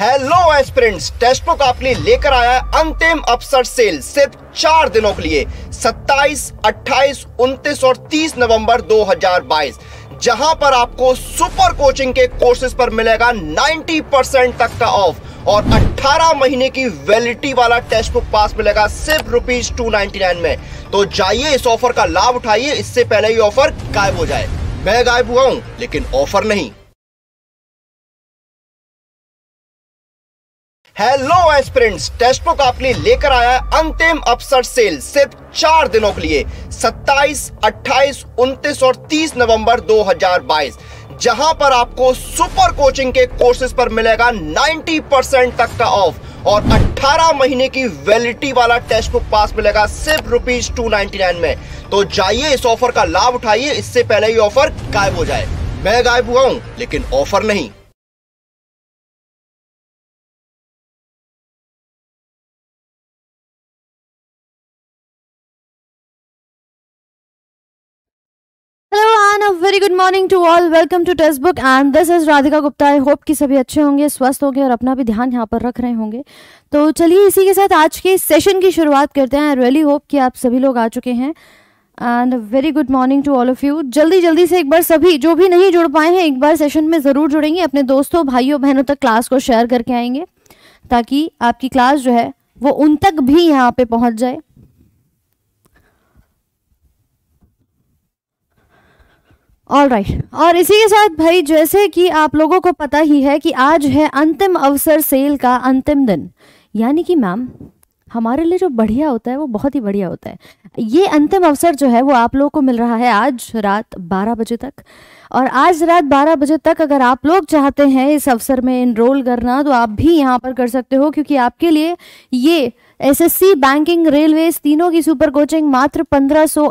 Hello aspirants book आपके लिए लेकर आया है अंतिम अपसर सेल सिर्फ चार दिनों के लिए 27, 28, 29 और 30 नवंबर 2022 जहां पर आपको सुपर कोचिंग के कोर्सेज पर मिलेगा 90 परसेंट तक का ऑफ और 18 महीने की वैलिडिटी वाला टेस्ट बुक पास मिलेगा सिर्फ रुपीज टू में तो जाइए इस ऑफर का लाभ उठाइए इससे पहले ये ऑफर गायब हो जाए मैं गायब हुआ हूं लेकिन ऑफर नहीं हेलो एस्पिरेंट्स बुक आपके लिए लेकर आया है अंतिम अपसर सेल सिर्फ चार दिनों के लिए 27, 28, 29 और 30 नवंबर 2022 जहां पर आपको सुपर कोचिंग के कोर्सेज पर मिलेगा 90 परसेंट तक का ऑफ और 18 महीने की वैलिडिटी वाला टेस्ट बुक पास मिलेगा सिर्फ रुपीज टू में तो जाइए इस ऑफर का लाभ उठाइए इससे पहले ये ऑफर गायब हो जाए मैं गायब हुआ हूं लेकिन ऑफर नहीं everyone uh very good morning to all welcome to Testbook and this is Radhika Gupta I hope कि सभी अच्छे होंगे स्वस्थ होंगे और अपना भी ध्यान यहाँ पर रख रहे होंगे तो चलिए इसी के साथ आज के सेशन की शुरुआत करते हैं आई रियली होप कि आप सभी लोग आ चुके हैं and very good morning to all of you जल्दी जल्दी से एक बार सभी जो भी नहीं जुड़ पाए हैं एक बार सेशन में ज़रूर जुड़ेंगे अपने दोस्तों भाइयों बहनों तक क्लास को शेयर करके आएंगे ताकि आपकी क्लास जो है वो उन तक भी यहाँ पे पहुँच जाए ऑल राइट right. और इसी के साथ भाई जैसे कि आप लोगों को पता ही है कि आज है अंतिम अवसर सेल का अंतिम दिन यानी कि मैम हमारे लिए जो बढ़िया होता है वो बहुत ही बढ़िया होता है ये अंतिम अवसर जो है वो आप लोगों को मिल रहा है आज रात 12 बजे तक और आज रात 12 बजे तक अगर आप लोग चाहते हैं इस अवसर में इनरोल करना तो आप भी यहाँ पर कर सकते हो क्योंकि आपके लिए ये एसएससी बैंकिंग रेलवेज तीनों की सुपर कोचिंग मात्र पंद्रह सौ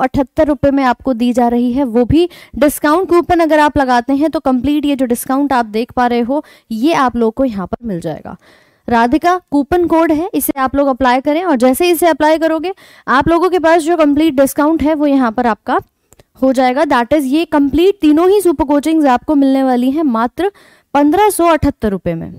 रुपए में आपको दी जा रही है वो भी डिस्काउंट कूपन अगर आप लगाते हैं तो कंप्लीट ये जो डिस्काउंट आप देख पा रहे हो ये आप लोग को यहाँ पर मिल जाएगा राधिका कूपन कोड है इसे आप लोग अप्लाई करें और जैसे इसे अप्लाई करोगे आप लोगों के पास जो कंप्लीट डिस्काउंट है वो यहाँ पर आपका हो जाएगा दैट इज़ ये कंप्लीट तीनों ही सुपर कोचिंग्स आपको मिलने वाली हैं मात्र पंद्रह सौ अठहत्तर रुपये में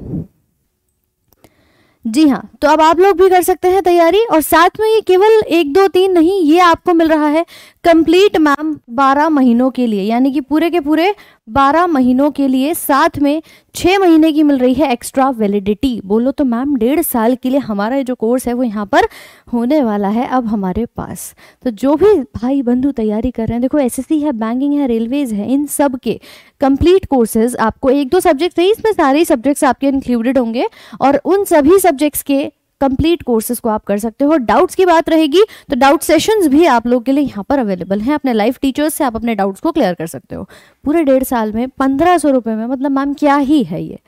जी हाँ तो अब आप लोग भी कर सकते हैं तैयारी और साथ में ये केवल एक दो तीन नहीं ये आपको मिल रहा है कंप्लीट मैम बारह महीनों के लिए यानी कि पूरे के पूरे बारह महीनों के लिए साथ में छः महीने की मिल रही है एक्स्ट्रा वैलिडिटी बोलो तो मैम डेढ़ साल के लिए हमारा जो कोर्स है वो यहाँ पर होने वाला है अब हमारे पास तो जो भी भाई बंधु तैयारी कर रहे हैं देखो एस है बैंकिंग है रेलवेज है इन सब के कंप्लीट कोर्सेज आपको एक दो सब्जेक्ट है इसमें सारे सब्जेक्ट्स आपके इंक्लूडेड होंगे और उन सभी सब्जेक्ट्स के कंप्लीट कोर्सेज को आप कर सकते हो डाउट्स की बात रहेगी तो डाउट सेशंस भी आप लोग के लिए यहाँ पर अवेलेबल हैं अपने लाइफ टीचर्स से आप अपने डाउट्स को क्लियर कर सकते हो पूरे डेढ़ साल में पंद्रह सौ रुपये में मतलब मैम क्या ही है ये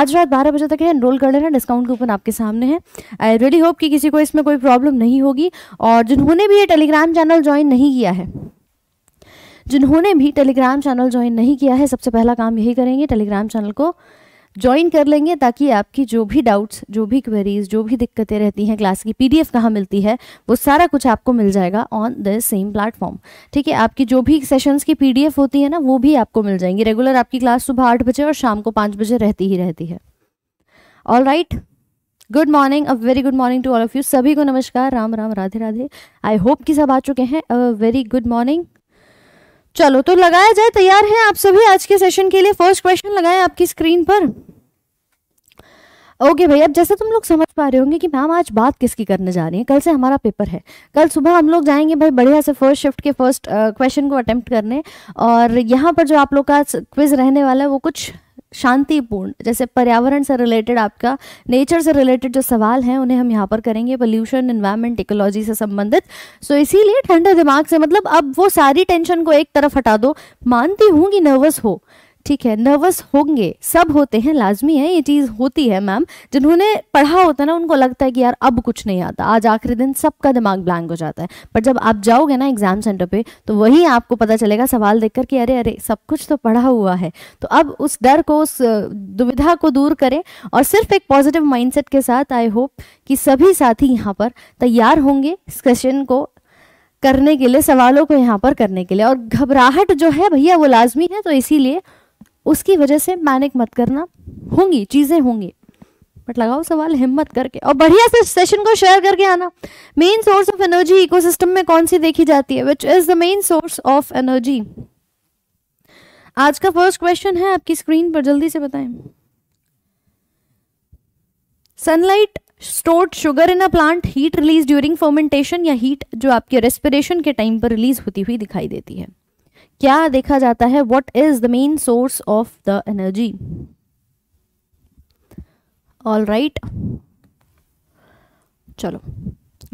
आज रात बारह बजे तक है एनरोल कर लेना डिस्काउंट कूपन आपके सामने है आई रियली होप कि किसी को इसमें कोई प्रॉब्लम नहीं होगी और जिन्होंने भी ये टेलीग्राम चैनल ज्वाइन नहीं किया है जिन्होंने भी टेलीग्राम चैनल ज्वाइन नहीं किया है सबसे पहला काम यही करेंगे टेलीग्राम चैनल को ज्वाइन कर लेंगे ताकि आपकी जो भी डाउट्स जो भी क्वेरीज जो भी दिक्कतें रहती हैं क्लास की पीडीएफ कहाँ मिलती है वो सारा कुछ आपको मिल जाएगा ऑन द सेम प्लेटफॉर्म ठीक है आपकी जो भी सेशंस की पीडीएफ होती है ना वो भी आपको मिल जाएंगी रेगुलर आपकी क्लास सुबह आठ बजे और शाम को पाँच बजे रहती ही रहती है all right good morning a very good morning to all of you सभी को नमस्कार राम राम राधे राधे आई होप कि सब आ चुके हैं अ वेरी गुड मॉर्निंग चलो तो लगाया जाए तैयार हैं आप सभी आज के सेशन के लिए फर्स्ट क्वेश्चन लगाए आपकी स्क्रीन पर ओके okay भाई अब जैसे तुम लोग समझ पा रहे होंगे कि मैम आज बात किसकी करने जा रही है कल से हमारा पेपर है कल सुबह हम लोग जाएंगे भाई बढ़िया से फर्स्ट शिफ्ट के फर्स्ट क्वेश्चन को अटेम्प्ट करने और यहाँ पर जो आप लोग का क्विज रहने वाला है वो कुछ शांतिपूर्ण जैसे पर्यावरण से रिलेटेड आपका नेचर से रिलेटेड जो सवाल हैं उन्हें हम यहाँ पर करेंगे पोल्यूशन इन्वायरमेंट इकोलॉजी से संबंधित सो इसीलिए ठंडे दिमाग से मतलब अब वो सारी टेंशन को एक तरफ हटा दो मानती हूँ कि नर्वस हो ठीक है नर्वस होंगे सब होते हैं लाजमी है ये चीज़ होती है मैम जिन्होंने पढ़ा होता है ना उनको लगता है कि यार अब कुछ नहीं आता आज आखिरी दिन सबका दिमाग ब्लैंक हो जाता है पर जब आप जाओगे ना एग्ज़ाम सेंटर पे तो वही आपको पता चलेगा सवाल देखकर कि अरे अरे सब कुछ तो पढ़ा हुआ है तो अब उस डर को उस दुविधा को दूर करें और सिर्फ एक पॉजिटिव माइंड के साथ आई होप कि सभी साथी यहाँ पर तैयार होंगे इस क्वेश्चन को करने के लिए सवालों को यहाँ पर करने के लिए और घबराहट जो है भैया वो लाजमी है तो इसीलिए उसकी वजह से पैनिक मत करना होंगी चीज़ें होंगी बट लगाओ सवाल हिम्मत करके और बढ़िया से सेशन को शेयर करके आना main source of energy ecosystem में कौन सी देखी जाती है which is the main source of energy आज का फर्स्ट क्वेश्चन है आपकी स्क्रीन पर जल्दी से बताएं sunlight stored sugar in a plant heat release during fermentation या हीट जो आपके रेस्पिरेशन के टाइम पर रिलीज होती हुई दिखाई देती है क्या देखा जाता है what is the main source of the energy all right चलो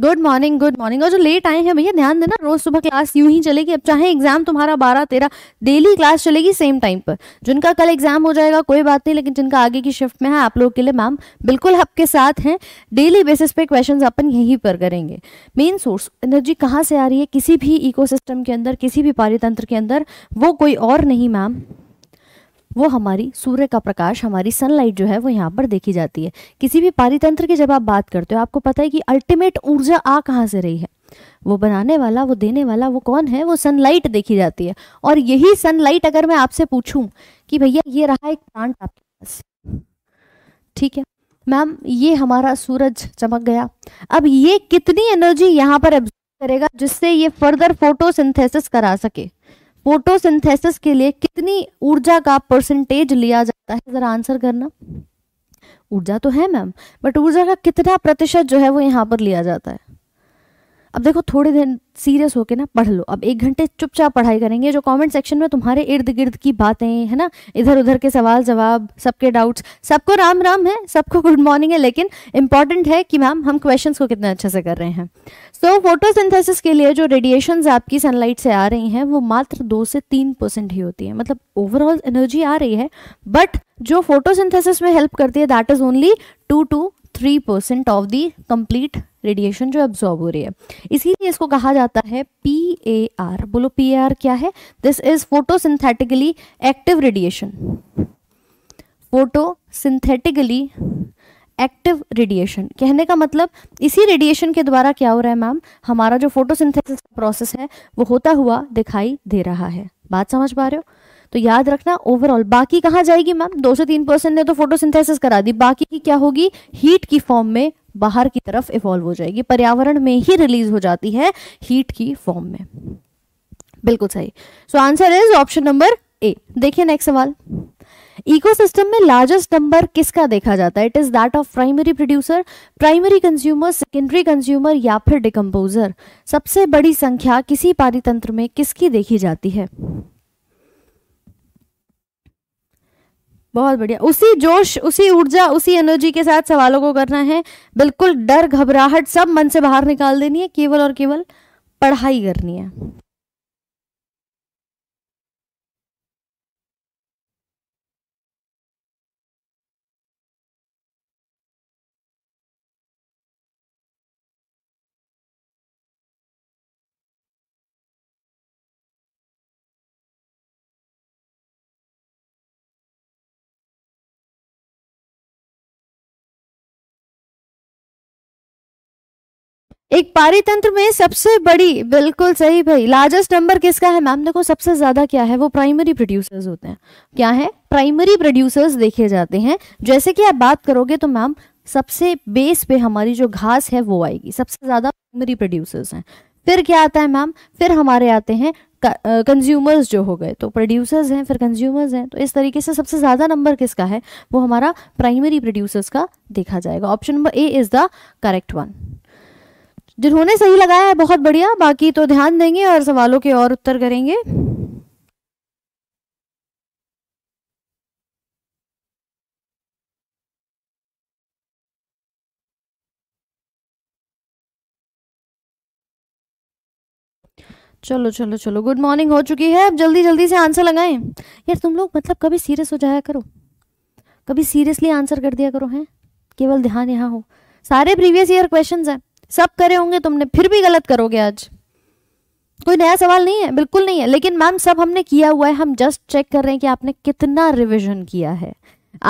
गुड मॉर्निंग गुड मॉर्निंग और जो लेट आए हैं भैया ध्यान देना रोज सुबह क्लास यूं ही चलेगी अब चाहे एग्जाम तुम्हारा बारह तेरह डेली क्लास चलेगी सेम टाइम पर जिनका कल एग्जाम हो जाएगा कोई बात नहीं लेकिन जिनका आगे की शिफ्ट में है आप लोग के लिए मैम बिल्कुल आपके साथ हैं डेली बेसिस पे क्वेश्चन अपन यहीं पर करेंगे मेन सोर्स एनर्जी कहाँ से आ रही है किसी भी इको के अंदर किसी भी पारितंत्र के अंदर वो कोई और नहीं मैम वो हमारी सूर्य का प्रकाश हमारी सनलाइट जो है वो यहाँ पर देखी जाती है किसी भी पारितंत्र की जब आप बात करते हो आपको पता है कि अल्टीमेट ऊर्जा आ कहाँ से रही है वो बनाने वाला वो देने वाला वो कौन है वो सनलाइट देखी जाती है और यही सनलाइट अगर मैं आपसे पूछूं कि भैया ये रहा एक प्लांट आपके पास ठीक है मैम ये हमारा सूरज चमक गया अब ये कितनी एनर्जी यहाँ पर एब्जॉर्व करेगा जिससे ये फर्दर फोटोसिंथेसिस करा सके फोटोसिंथेसिस के लिए कितनी ऊर्जा का परसेंटेज लिया जाता है जरा आंसर करना ऊर्जा तो है मैम बट ऊर्जा का कितना प्रतिशत जो है वो यहाँ पर लिया जाता है अब देखो थोड़े दिन सीरियस होके ना पढ़ लो अब एक घंटे चुपचाप पढ़ाई करेंगे जो कमेंट सेक्शन में तुम्हारे इर्द गिर्द की बातें है ना इधर उधर के सवाल जवाब सबके डाउट्स सबको राम राम है सबको गुड मॉर्निंग है लेकिन इंपॉर्टेंट है कि मैम हम क्वेश्चन को कितना अच्छे से कर रहे हैं सो फोटोसिंथेसिस के लिए जो रेडिएशन आपकी सनलाइट से आ रही हैं वो मात्र दो से तीन परसेंट ही होती है मतलब ओवरऑल एनर्जी आ रही है बट जो फोटोसिंथेसिस में हेल्प करती है that is only two to three percent of the complete radiation जो एब्जॉर्ब हो रही है इसीलिए इसको कहा जाता है पी ए आर बोलो पी ए आर क्या है this is photosynthetically active radiation photosynthetically active radiation कहने का मतलब इसी रेडिएशन के द्वारा क्या हो रहा है मैम हमारा जो फोटोसिंथेसिस का प्रोसेस है वो होता हुआ दिखाई दे रहा है बात समझ पा रहे हो तो याद रखना ओवरऑल बाकी कहाँ जाएगी मैम दो से तीन परसेंट ने तो फोटोसिंथेसिस करा दी बाकी की क्या होगी हीट की फॉर्म में बाहर की तरफ इवॉल्व हो जाएगी पर्यावरण में ही रिलीज हो जाती है हीट की फॉर्म में बिल्कुल सही so answer is option number A देखिए नेक्स्ट सवाल इकोसिस्टम में लार्जेस्ट नंबर किसका देखा जाता है it is that of primary producer primary consumer secondary consumer या फिर डिकम्पोजर सबसे बड़ी संख्या किसी पारितंत्र में किसकी देखी जाती है बहुत बढ़िया उसी जोश उसी ऊर्जा उसी एनर्जी के साथ सवालों को करना है बिल्कुल डर घबराहट सब मन से बाहर निकाल देनी है केवल और केवल पढ़ाई करनी है एक पारितंत्र में सबसे बड़ी बिल्कुल सही भाई लार्जेस्ट नंबर किसका है मैम देखो सबसे ज्यादा क्या है वो प्राइमरी प्रोड्यूसर्स होते हैं क्या है प्राइमरी प्रोड्यूसर्स देखे जाते हैं जैसे कि आप बात करोगे तो मैम सबसे बेस पे हमारी जो घास है वो आएगी सबसे ज्यादा प्राइमरी प्रोड्यूसर्स हैं फिर क्या आता है मैम फिर हमारे आते हैं कंज्यूमर्स जो हो गए तो प्रोड्यूसर्स हैं फिर कंज्यूमर्स हैं तो इस तरीके से सबसे ज़्यादा नंबर किसका है वो हमारा प्राइमरी प्रोड्यूसर्स का देखा जाएगा option number A is the correct one जिन्होंने सही लगाया है बहुत बढ़िया बाकी तो ध्यान देंगे और सवालों के और उत्तर करेंगे चलो चलो चलो गुड मॉर्निंग हो चुकी है अब जल्दी जल्दी से आंसर लगाएं यार तुम लोग मतलब कभी सीरियस हो जाया करो कभी सीरियसली आंसर कर दिया करो हैं केवल ध्यान यहाँ हो सारे प्रीवियस ईयर क्वेश्चंस हैं सब करे होंगे तुमने फिर भी गलत करोगे आज कोई नया सवाल नहीं है बिल्कुल नहीं है लेकिन मैम सब हमने किया हुआ है हम जस्ट चेक कर रहे हैं कि आपने कितना रिविजन किया है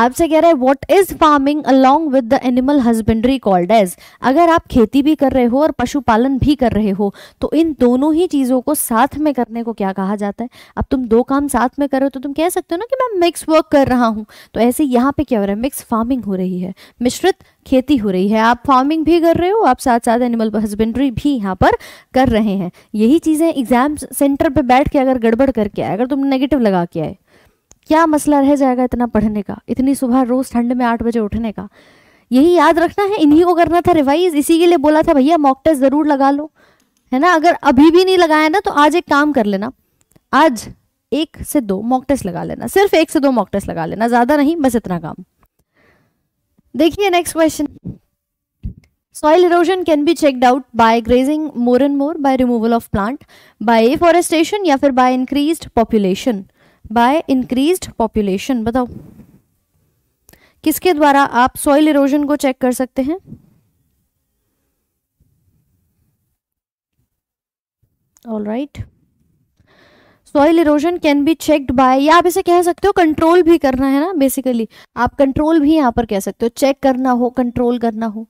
आपसे कह रहा है what is farming along with the animal husbandry called as अगर आप खेती भी कर रहे हो और पशुपालन भी कर रहे हो तो इन दोनों ही चीज़ों को साथ में करने को क्या कहा जाता है अब तुम दो काम साथ में कर रहे हो तो तुम कह सकते हो ना कि मैं मिक्स वर्क कर रहा हूं तो ऐसे यहाँ पे क्या हो रहा है मिक्स फार्मिंग हो रही है मिश्रित खेती हो रही है आप फार्मिंग भी कर रहे हो आप साथ साथ एनिमल हस्बेंड्री भी यहाँ पर कर रहे हैं यही चीज़ें एग्जाम सेंटर पर बैठ के अगर गड़बड़ करके आए अगर तुम नेगेटिव लगा के आए क्या मसला रह जाएगा इतना पढ़ने का इतनी सुबह रोज़ ठंड में आठ बजे उठने का यही याद रखना है इन्हीं को करना था रिवाइज इसी के लिए बोला था भैया मॉक टेस्ट ज़रूर लगा लो है ना अगर अभी भी नहीं लगाया ना तो आज एक काम कर लेना आज एक से दो मॉक टेस्ट लगा लेना सिर्फ एक से दो मॉक टेस्ट लगा लेना ज़्यादा नहीं बस इतना काम देखिए next question soil erosion can be checked out by grazing more and more by removal of plant by afforestation या फिर by increase population by increased population बताओ किसके द्वारा आप सॉइल इरोजन को चेक कर सकते हैं all right soil erosion can be checked by या आप इसे कह सकते हो कंट्रोल भी करना है ना बेसिकली आप कंट्रोल भी यहां पर कह सकते हो चेक करना हो कंट्रोल करना हो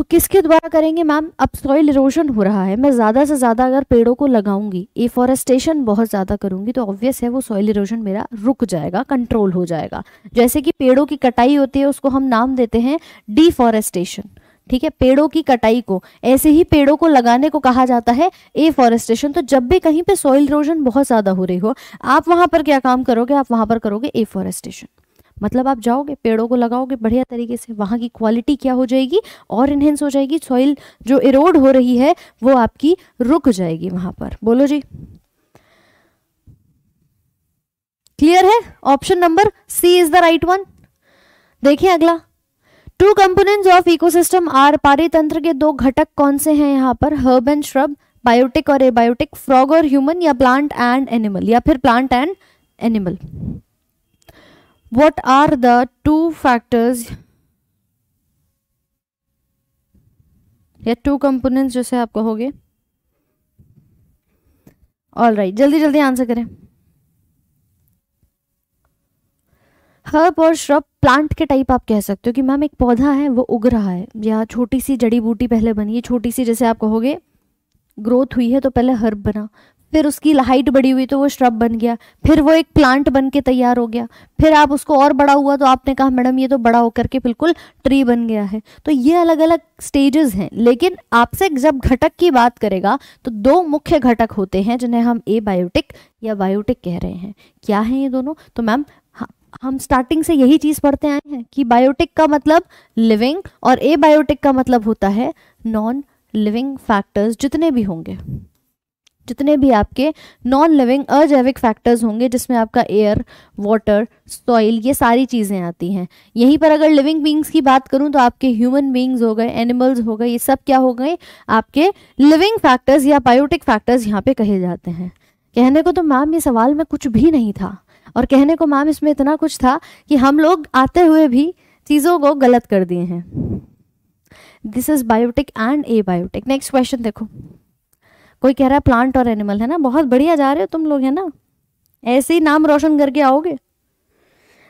तो किसके द्वारा करेंगे मैम अब सॉइल इरोजन हो रहा है मैं ज़्यादा से ज़्यादा अगर पेड़ों को लगाऊंगी एफॉरेस्टेशन बहुत ज़्यादा करूंगी तो ऑब्वियस है वो सॉइल इरोजन मेरा रुक जाएगा कंट्रोल हो जाएगा जैसे कि पेड़ों की कटाई होती है उसको हम नाम देते हैं डिफॉरेस्टेशन ठीक है पेड़ों की कटाई को ऐसे ही पेड़ों को लगाने को कहा जाता है ए फॉरेस्टेशन तो जब भी कहीं पे सॉइल इरोजन बहुत ज़्यादा हो रही हो आप वहाँ पर क्या काम करोगे आप वहाँ पर करोगे ए फॉरेस्टेशन मतलब आप जाओगे पेड़ों को लगाओगे बढ़िया तरीके से वहाँ की क्वालिटी क्या हो जाएगी और इन्हेंस हो जाएगी सॉइल जो इरोड हो रही है वो आपकी रुक जाएगी वहाँ पर बोलो जी क्लियर है option number C is the right one देखिए अगला two components of ecosystem are पारितंत्र के दो घटक कौन से हैं यहाँ पर हर्ब एंड श्रब बायोटिक और एबायोटिक फ्रॉग और ह्यूमन या प्लांट एंड एनिमल या फिर plant and animal what are the two factors या टू कंपोनेंट्स जैसे आप कहोगे ऑल राइट जल्दी जल्दी आंसर करें हर्ब और श्रब प्लांट के टाइप आप कह सकते हो कि मैम एक पौधा है वो उग रहा है या छोटी सी जड़ी बूटी पहले बनी है छोटी सी जैसे आप कहोगे ग्रोथ हुई है तो पहले हर्ब बना फिर उसकी हाइट बड़ी हुई तो वो श्रब बन गया फिर वो एक प्लांट बन के तैयार हो गया फिर आप उसको और बड़ा हुआ तो आपने कहा मैडम ये तो बड़ा होकर के बिल्कुल ट्री बन गया है तो ये अलग अलग स्टेजेस हैं लेकिन आपसे जब घटक की बात करेगा तो दो मुख्य घटक होते हैं जिन्हें हम ए बायोटिक या बायोटिक कह रहे हैं क्या है ये दोनों तो मैम हम स्टार्टिंग से यही चीज़ पढ़ते आए हैं कि बायोटिक का मतलब लिविंग और ए बायोटिक का मतलब होता है नॉन लिविंग फैक्टर्स जितने भी होंगे जितने भी आपके नॉन लिविंग अजैविक फैक्टर्स होंगे जिसमें आपका एयर वाटर सॉइल ये सारी चीज़ें आती हैं यहीं पर अगर लिविंग बींग्स की बात करूँ तो आपके ह्यूमन बींग्स हो गए एनिमल्स हो गए ये सब क्या हो गए आपके लिविंग फैक्टर्स या बायोटिक फैक्टर्स यहाँ पे कहे जाते हैं कहने को तो मैम ये सवाल में कुछ भी नहीं था और कहने को मैम इसमें इतना कुछ था कि हम लोग आते हुए भी चीज़ों को गलत कर दिए हैं this is biotic and a biotic next question देखो कोई कह रहा है प्लांट और एनिमल है ना बहुत बढ़िया जा रहे हो तुम लोग है ना ऐसे ही नाम रोशन करके आओगे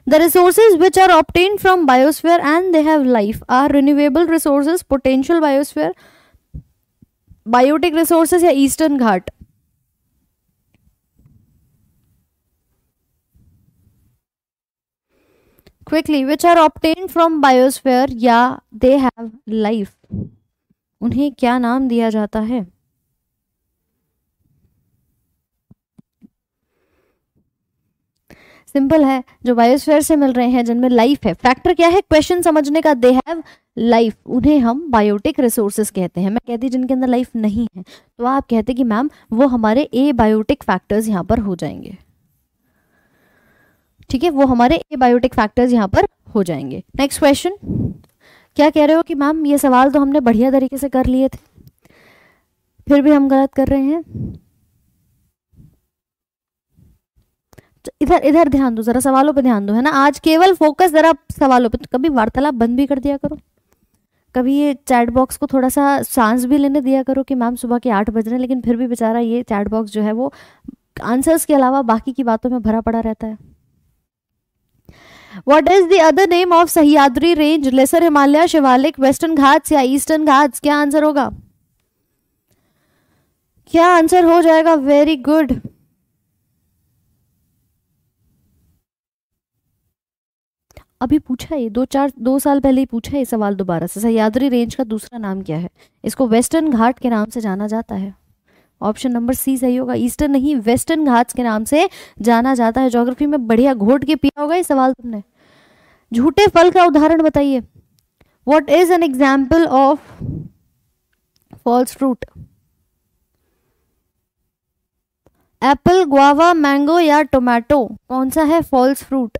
the resource which are obtained from biosphere and they have life are renewable resources potential biosphere biotic resources या eastern Ghat quickly which are obtained from biosphere या दे हैव लाइफ उन्हें क्या नाम दिया जाता है सिंपल है जो बायोस्फेयर से मिल रहे हैं जिनमें लाइफ है फैक्टर क्या है क्वेश्चन समझने का दे हैव लाइफ उन्हें हम बायोटिक रिसोर्सेज कहते हैं मैं कहती जिनके अंदर लाइफ नहीं है तो आप कहते कि मैम वो हमारे ए बायोटिक फैक्टर्स यहाँ पर हो जाएंगे ठीक है वो हमारे ए बायोटिक फैक्टर्स यहाँ पर हो जाएंगे नेक्स्ट क्वेश्चन क्या कह रहे हो कि मैम ये सवाल तो हमने बढ़िया तरीके से कर लिए थे फिर भी हम गलत कर रहे हैं इधर इधर ध्यान दो जरा सवालों पे ध्यान दो है ना आज केवल फोकस जरा सवालों पे तो कभी वार्तालाप बंद भी कर दिया करो कभी ये चैट बॉक्स को थोड़ा सा सांस भी लेने दिया करो कि मैम सुबह के आठ बज रहे हैं लेकिन फिर भी बेचारा ये चैट बॉक्स जो है वो आंसर्स के अलावा बाकी की बातों में भरा पड़ा रहता है what is the other name of Sahyadri range lesser Himalaya Shivalik western Ghats या ईस्टर्न घाट्स क्या आंसर होगा क्या आंसर हो जाएगा वेरी गुड अभी पूछा है दो चार दो साल पहले ही पूछा है सवाल दोबारा से सह्याद्री रेंज का दूसरा नाम क्या है इसको वेस्टर्न घाट के नाम से जाना जाता है ऑप्शन नंबर सी सही होगा ईस्टर्न नहीं वेस्टर्न घाट के नाम से जाना जाता है ज्योग्राफी में बढ़िया घोट के पिया होगा ये सवाल तुमने झूठे फल का उदाहरण बताइए what is an example of false fruit apple guava mango या टोमेटो कौन सा है फॉल्स फ्रूट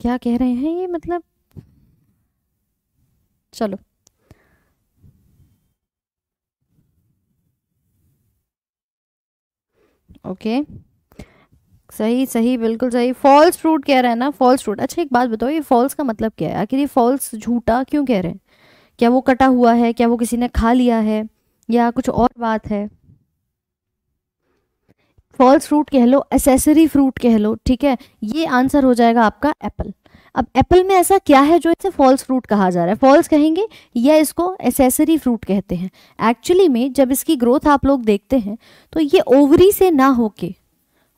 क्या कह रहे हैं ये मतलब चलो ओके सही सही बिल्कुल सही फॉल्स फ्रूट कह रहे हैं ना फॉल्स फ्रूट अच्छा एक बात बताओ ये फॉल्स का मतलब क्या है आखिर ये फॉल्स झूठा क्यों कह रहे हैं क्या वो कटा हुआ है क्या वो किसी ने खा लिया है या कुछ और बात है फॉल्स फ्रूट कह लो एसेसरी फ्रूट कह लो ठीक है ये आंसर हो जाएगा आपका एप्पल अब एप्पल में ऐसा क्या है जो इसे फॉल्स फ्रूट कहा जा रहा है फॉल्स कहेंगे या इसको एसेसरी फ्रूट कहते हैं एक्चुअली में जब इसकी ग्रोथ आप लोग देखते हैं तो ये ओवरी से ना होके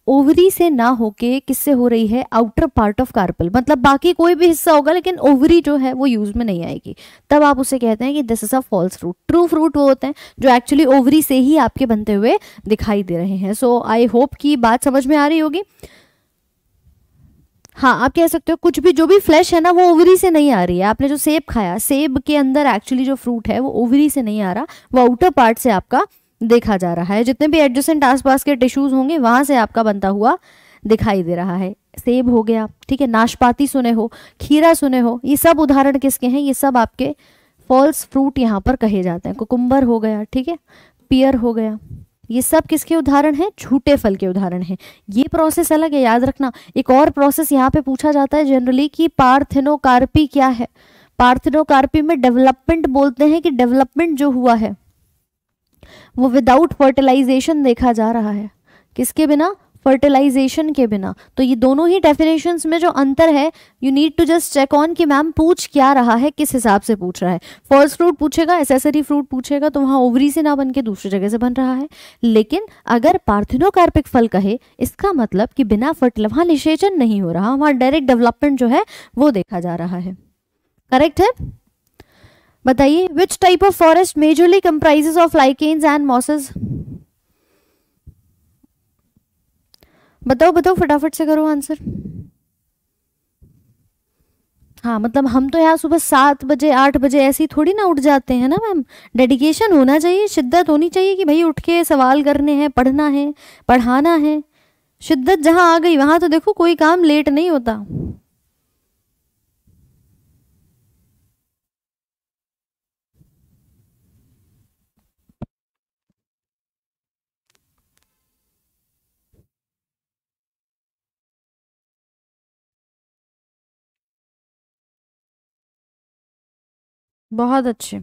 ओवरी से ना होके किससे हो रही है आउटर पार्ट ऑफ कार्पल मतलब बाकी कोई भी हिस्सा होगा लेकिन ओवरी जो है वो यूज में नहीं आएगी तब आप उसे कहते हैं कि this is a false fruit true fruit वो होते हैं जो एक्चुअली ओवरी से ही आपके बनते हुए दिखाई दे रहे हैं सो आई होप की बात समझ में आ रही होगी हाँ आप कह सकते हो कुछ भी जो भी फ्लैश है ना वो ओवरी से नहीं आ रही है आपने जो सेब खाया सेब के अंदर एक्चुअली जो फ्रूट है वो ओवरी से नहीं आ रहा वो आउटर पार्ट से आपका देखा जा रहा है जितने भी एडजसेंट आसपास के टिश्यूज होंगे वहां से आपका बनता हुआ दिखाई दे रहा है सेब हो गया ठीक है नाशपाती सुने हो खीरा सुने हो ये सब उदाहरण किसके हैं ये सब आपके फॉल्स फ्रूट यहाँ पर कहे जाते हैं कुकुम्बर हो गया ठीक है पियर हो गया ये सब किसके उदाहरण हैं झूठे फल के उदाहरण हैं ये प्रोसेस अलग है याद रखना एक और प्रोसेस यहाँ पे पूछा जाता है जनरली कि पार्थिनोकार्पी क्या है पार्थिनोकार्पी में डेवलपमेंट बोलते हैं कि डेवलपमेंट जो हुआ है वो विदाउट फर्टिलाइजेशन देखा जा रहा है किसके बिना फर्टिलाइजेशन के बिना तो ये दोनों ही डेफिनेशन में जो अंतर है you need to just check on कि मैम पूछ क्या रहा है किस हिसाब से पूछ रहा है फर्स्ट फ्रूट पूछेगा एसेसरी फ्रूट पूछेगा तो वहाँ ओवरी से ना बन के दूसरी जगह से बन रहा है लेकिन अगर पार्थिनोकार्पिक फल कहे इसका मतलब कि बिना फर्टिल वहाँ निषेचन नहीं हो रहा वहाँ डायरेक्ट डेवलपमेंट जो है वो देखा जा रहा है करेक्ट है बताइए which type of forest majorly comprises of lichens and mosses बताओ बताओ फटाफट से करो आंसर हाँ मतलब हम तो यहाँ सुबह सात बजे आठ बजे ऐसे ही थोड़ी ना उठ जाते हैं ना मैम डेडिकेशन होना चाहिए शिद्दत होनी चाहिए कि भाई उठ के सवाल करने हैं पढ़ना है पढ़ाना है शिद्दत जहाँ आ गई वहाँ तो देखो कोई काम लेट नहीं होता बहुत अच्छे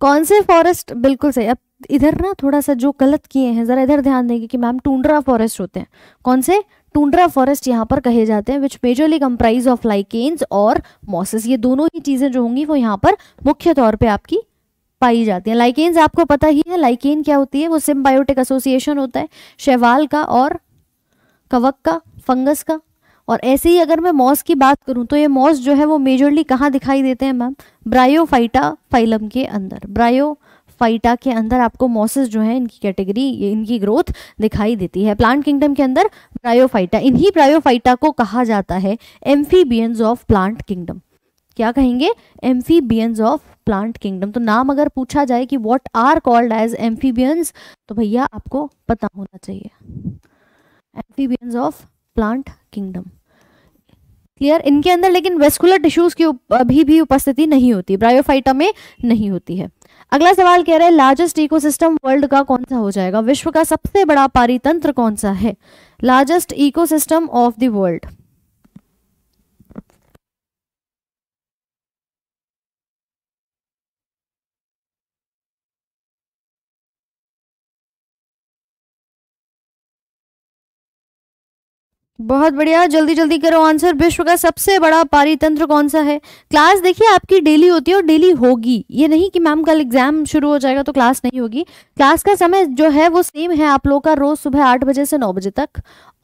कौन से फॉरेस्ट बिल्कुल सही अब इधर ना थोड़ा सा जो गलत किए हैं जरा इधर ध्यान देंगे कि मैम टूंड्रा फॉरेस्ट होते हैं कौन से टूंड्रा फॉरेस्ट यहाँ पर कहे जाते हैं which majorly comprise of lichens और मॉसेस ये दोनों ही चीज़ें जो होंगी वो यहाँ पर मुख्य तौर पे आपकी पाई जाती हैं लाइकेन्स आपको पता ही है लाइकेन क्या होती है वो सिम्बायोटिक एसोसिएशन होता है शैवाल का और कवक का फंगस का और ऐसे ही अगर मैं मॉस की बात करूं तो ये मॉस जो है वो मेजरली कहाँ दिखाई देते हैं मैम ब्रायोफाइटा फाइलम के अंदर ब्रायो फाइटा के अंदर आपको मॉसेस जो है इनकी कैटेगरी इनकी ग्रोथ दिखाई देती है प्लांट किंगडम के अंदर ब्रायोफाइटा इन्हीं ब्रायोफाइटा को कहा जाता है एम्फीबियंस ऑफ प्लांट किंगडम क्या कहेंगे एम्फीबियंस ऑफ प्लांट किंगडम तो नाम अगर पूछा जाए कि what are called as amphibians तो भैया आपको पता होना चाहिए amphibians of plant kingdom clear इनके अंदर लेकिन वेस्कुलर टिश्यूज की अभी भी उपस्थिति नहीं होती ब्रायोफाइटा में नहीं होती है अगला सवाल कह रहा है लार्जेस्ट इकोसिस्टम वर्ल्ड का कौन सा हो जाएगा विश्व का सबसे बड़ा पारितंत्र कौन सा है largest ecosystem of the world बहुत बढ़िया जल्दी जल्दी करो आंसर विश्व का सबसे बड़ा पारितंत्र कौन सा है क्लास देखिए आपकी डेली होती है और डेली होगी ये नहीं कि मैम कल एग्जाम शुरू हो जाएगा तो क्लास नहीं होगी क्लास का समय जो है वो सेम है आप लोग का रोज सुबह आठ बजे से नौ बजे तक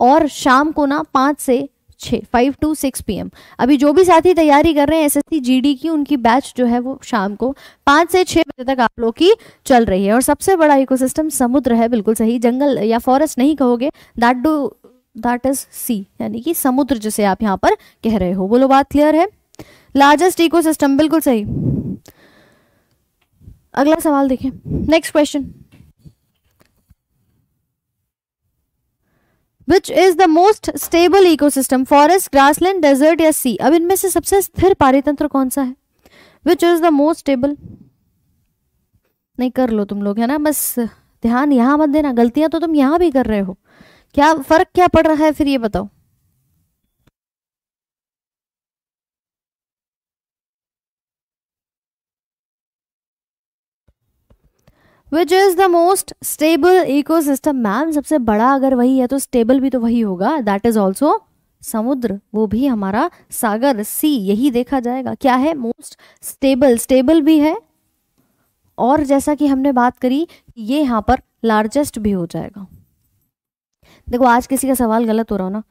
और शाम को ना पांच से छः फाइव टू सिक्स पी अभी जो भी साथी तैयारी कर रहे हैं एसएससी जीडी की उनकी बैच जो है वो शाम को पांच से छह बजे तक आप लोग की चल रही है और सबसे बड़ा इकोसिस्टम समुद्र है बिल्कुल सही जंगल या फॉरेस्ट नहीं कहोगे that do that is sea यानी कि समुद्र जिसे आप यहां पर कह रहे हो बोलो बात क्लियर है लार्जेस्ट इकोसिस्टम बिल्कुल सही अगला सवाल देखें next question which is the most stable ecosystem forest grassland desert या सी अब इनमें से सबसे स्थिर पारितंत्र कौन सा है which is the most stable नहीं कर लो तुम लोग है ना बस ध्यान यहां मत देना गलतियां तो तुम यहां भी कर रहे हो क्या फर्क क्या पड़ रहा है फिर ये बताओ which is the most stable इको सिस्टम मैम सबसे बड़ा अगर वही है तो स्टेबल भी तो वही होगा दैट इज ऑल्सो समुद्र वो भी हमारा सागर सी यही देखा जाएगा क्या है मोस्ट स्टेबल स्टेबल भी है और जैसा कि हमने बात करी ये यहाँ पर लार्जेस्ट भी हो जाएगा देखो आज किसी का सवाल गलत हो रहा हो ना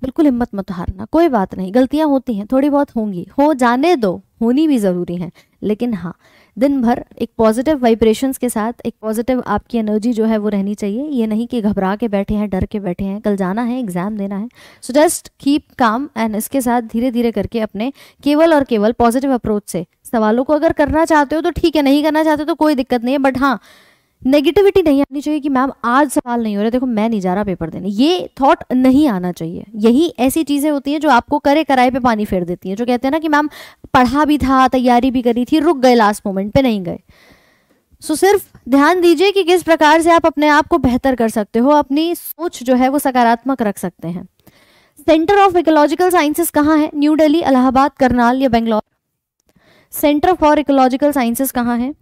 बिल्कुल हिम्मत मत हारना कोई बात नहीं गलतियाँ होती हैं थोड़ी बहुत होंगी हो जाने दो होनी भी ज़रूरी है लेकिन हाँ दिन भर एक पॉजिटिव वाइब्रेशंस के साथ एक पॉजिटिव आपकी एनर्जी जो है वो रहनी चाहिए ये नहीं कि घबरा के बैठे हैं डर के बैठे हैं कल जाना है एग्ज़ाम देना है so just keep calm and इसके साथ धीरे धीरे करके अपने केवल और केवल पॉजिटिव अप्रोच से सवालों को अगर करना चाहते हो तो ठीक है नहीं करना चाहते तो कोई दिक्कत नहीं है बट हाँ नेगेटिविटी नहीं आनी चाहिए कि मैम आज सवाल नहीं हो रहा देखो मैं नहीं जा रहा पेपर देने ये थॉट नहीं आना चाहिए यही ऐसी चीज़ें होती हैं जो आपको करे कराए पे पानी फेर देती हैं जो कहते हैं ना कि मैम पढ़ा भी था तैयारी भी करी थी रुक गए लास्ट मोमेंट पे नहीं गए सो सिर्फ ध्यान दीजिए कि किस प्रकार से आप अपने आप को बेहतर कर सकते हो अपनी सोच जो है वो सकारात्मक रख सकते हैं सेंटर ऑफ इकोलॉजिकल साइंसेस कहाँ है न्यू डेली इलाहाबाद करनाल या Bangalore centre for ecological sciences कहाँ है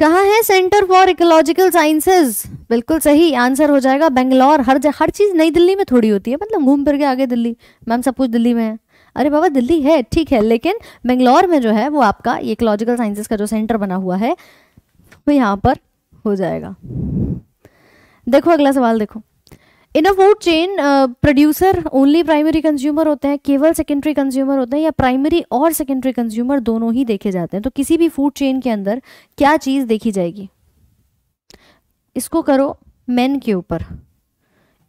कहाँ है सेंटर फॉर इकोलॉजिकल साइंसेज बिल्कुल सही आंसर हो जाएगा बेंगलोर हर हर चीज़ नई दिल्ली में थोड़ी होती है मतलब घूम फिर के आगे दिल्ली मैम सब कुछ दिल्ली में है अरे बाबा दिल्ली है ठीक है लेकिन बेंगलोर में जो है वो आपका इकोलॉजिकल साइंसेज का जो सेंटर बना हुआ है वो यहाँ पर हो जाएगा देखो अगला सवाल देखो in a food chain producer only primary consumer होते हैं केवल सेकेंडरी कंज्यूमर होते हैं या प्राइमरी और सेकेंडरी कंज्यूमर दोनों ही देखे जाते हैं तो किसी भी फूड चेन के अंदर क्या चीज़ देखी जाएगी इसको करो मेन के ऊपर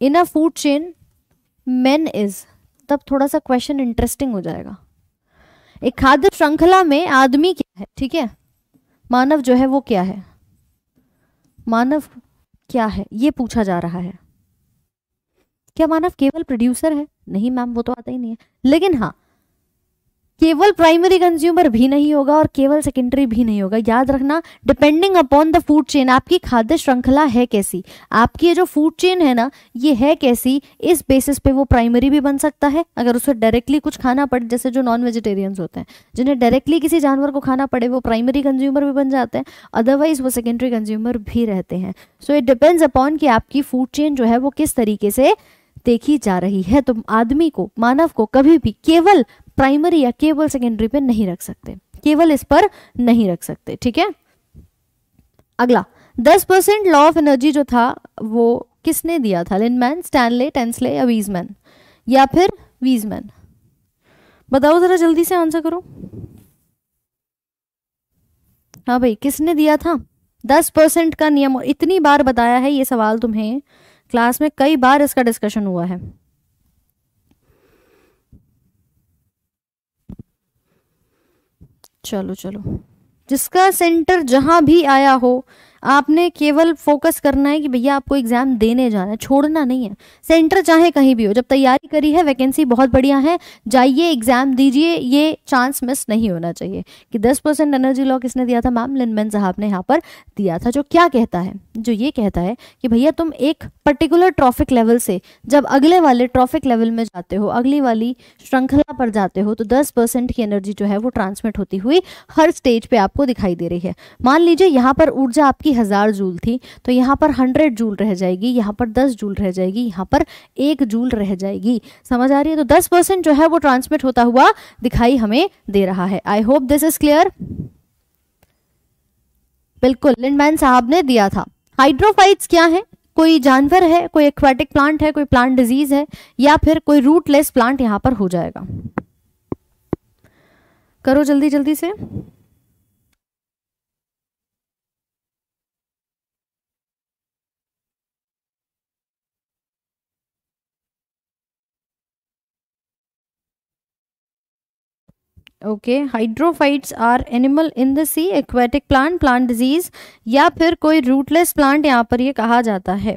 in a food chain man is तब थोड़ा सा क्वेश्चन इंटरेस्टिंग हो जाएगा एक खाद्य श्रृंखला में आदमी क्या है ठीक है मानव जो है वो क्या है मानव क्या है ये पूछा जा रहा है क्या मानव केवल प्रोड्यूसर है नहीं मैम वो तो आता ही नहीं है लेकिन हाँ केवल प्राइमरी कंज्यूमर भी नहीं होगा और केवल सेकेंडरी भी नहीं होगा याद रखना depending upon the food chain आपकी खाद्य श्रृंखला है कैसी आपकी ये जो फूड चेन है ना ये है कैसी इस बेसिस पे वो प्राइमरी भी बन सकता है अगर उसे डायरेक्टली कुछ खाना पड़े जैसे जो नॉन वेजिटेरियंस होते हैं जिन्हें डायरेक्टली किसी जानवर को खाना पड़े वो प्राइमरी कंज्यूमर भी बन जाते हैं अदरवाइज वो सेकेंडरी कंज्यूमर भी रहते हैं सो इट डिपेंड्स अपॉन कि आपकी फूड चेन जो है वो किस तरीके से देखी जा रही है तो आदमी को मानव को कभी भी केवल प्राइमरी या केवल सेकेंडरी पे नहीं रख सकते केवल इस पर नहीं रख सकते ठीक है अगला दस परसेंट लॉ ऑफ एनर्जी जो था वो किसने दिया था लिनमैन स्टैनले टेंसले या वीजमैन या फिर वीजमैन बताओ जरा जल्दी से आंसर करो हाँ भाई किसने दिया था दस परसेंट का नियम और इतनी बार बताया है ये सवाल तुम्हें क्लास में कई बार इसका डिस्कशन हुआ है चलो चलो जिसका सेंटर जहां भी आया हो आपने केवल फोकस करना है कि भैया आपको एग्जाम देने जाना है छोड़ना नहीं है सेंटर चाहे कहीं भी हो जब तैयारी करी है वैकेंसी बहुत बढ़िया है जाइए एग्जाम दीजिए ये चांस मिस नहीं होना चाहिए कि 10 परसेंट एनर्जी लॉ किसने दिया था मैम लिनमैन साहब ने यहाँ पर दिया था जो क्या कहता है जो ये कहता है कि भैया तुम एक पर्टिकुलर ट्रॉफिक लेवल से जब अगले वाले ट्रॉफिक लेवल में जाते हो अगली वाली श्रृंखला पर जाते हो तो 10 परसेंट की एनर्जी जो है वो ट्रांसमिट होती हुई हर स्टेज पे आपको दिखाई दे रही है मान लीजिए यहाँ पर ऊर्जा आपकी हज़ार जूल थी तो यहाँ पर हंड्रेड जूल रह जाएगी यहाँ पर दस जूल रह जाएगी यहाँ पर एक जूल रह जाएगी समझ आ रही है तो दस जो है वो ट्रांसमिट होता हुआ दिखाई हमें दे रहा है I hope this is clear बिल्कुल लिंडमैन साहब ने दिया था हाइड्रोफाइट्स क्या है कोई जानवर है कोई एक्वाटिक प्लांट है कोई प्लांट डिजीज है या फिर कोई रूटलेस प्लांट यहां पर हो जाएगा करो जल्दी जल्दी से okay hydrophytes are animal in the sea aquatic plant plant disease या फिर कोई रूटलेस प्लांट यहाँ पर ये कहा जाता है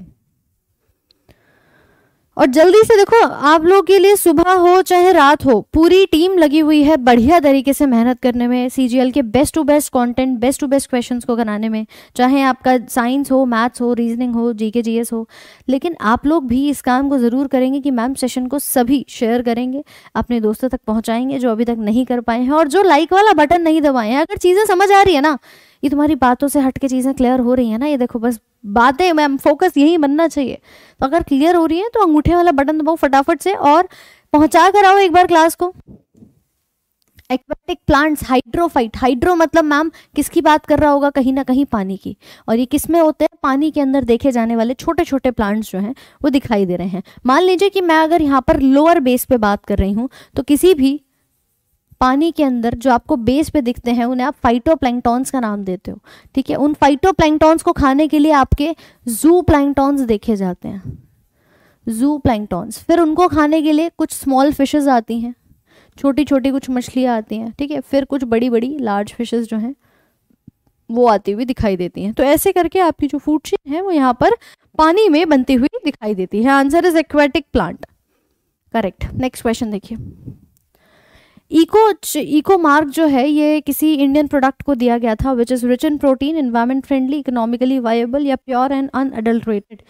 और जल्दी से देखो आप लोगों के लिए सुबह हो चाहे रात हो पूरी टीम लगी हुई है बढ़िया तरीके से मेहनत करने में सीजीएल के best to best content best to best questions को बनाने में चाहे आपका साइंस हो मैथ्स हो रीजनिंग हो जीके जीएस हो लेकिन आप लोग भी इस काम को ज़रूर करेंगे कि मैम सेशन को सभी शेयर करेंगे अपने दोस्तों तक पहुँचाएंगे जो अभी तक नहीं कर पाए हैं और जो लाइक वाला बटन नहीं दबाए हैं अगर चीज़ें समझ आ रही है ना ये तुम्हारी बातों से हट के चीज़ें क्लियर हो रही हैं ना ये देखो बस बातें मैम फोकस यही बनना चाहिए तो अगर क्लियर हो रही है तो अंगूठे वाला बटन दबाओ फटाफट से और पहुंचा कर आओ एक बार क्लास को एक्वेटिक प्लांट्स हाइड्रोफाइट हाइड्रो मतलब मैम किसकी बात कर रहा होगा कहीं ना कहीं पानी की और ये किस में होते हैं पानी के अंदर देखे जाने वाले छोटे छोटे प्लांट्स जो हैं वो दिखाई दे रहे हैं मान लीजिए कि मैं अगर यहाँ पर लोअर बेस पे बात कर रही हूँ तो किसी भी पानी के अंदर जो आपको बेस पे दिखते हैं उन्हें आप फाइटो का नाम देते हो ठीक है उन फाइटो को खाने के लिए आपके जू देखे जाते हैं जू फिर उनको खाने के लिए कुछ स्मॉल फिशेज आती हैं छोटी छोटी कुछ मछलियाँ आती हैं ठीक है फिर कुछ बड़ी बड़ी लार्ज फिशेज जो हैं वो आती हुई दिखाई देती हैं तो ऐसे करके आपकी जो फूड चेन है वो यहाँ पर पानी में बनती हुई दिखाई देती है answer is aquatic plant correct next question देखिए इको इको मार्क जो है ये किसी इंडियन प्रोडक्ट को दिया गया था which is rich in protein environment friendly economically viable या प्योर एंड अनएडल्ट्रेटेड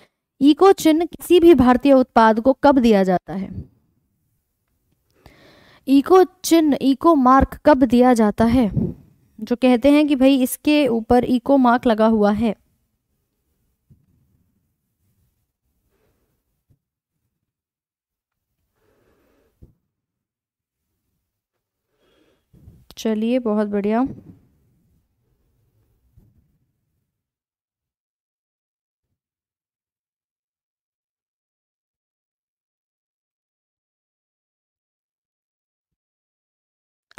इको चिन्ह किसी भी भारतीय उत्पाद को कब दिया जाता है इको चिन्ह इको मार्क कब दिया जाता है जो कहते हैं कि भाई इसके ऊपर इको मार्क लगा हुआ है चलिए बहुत बढ़िया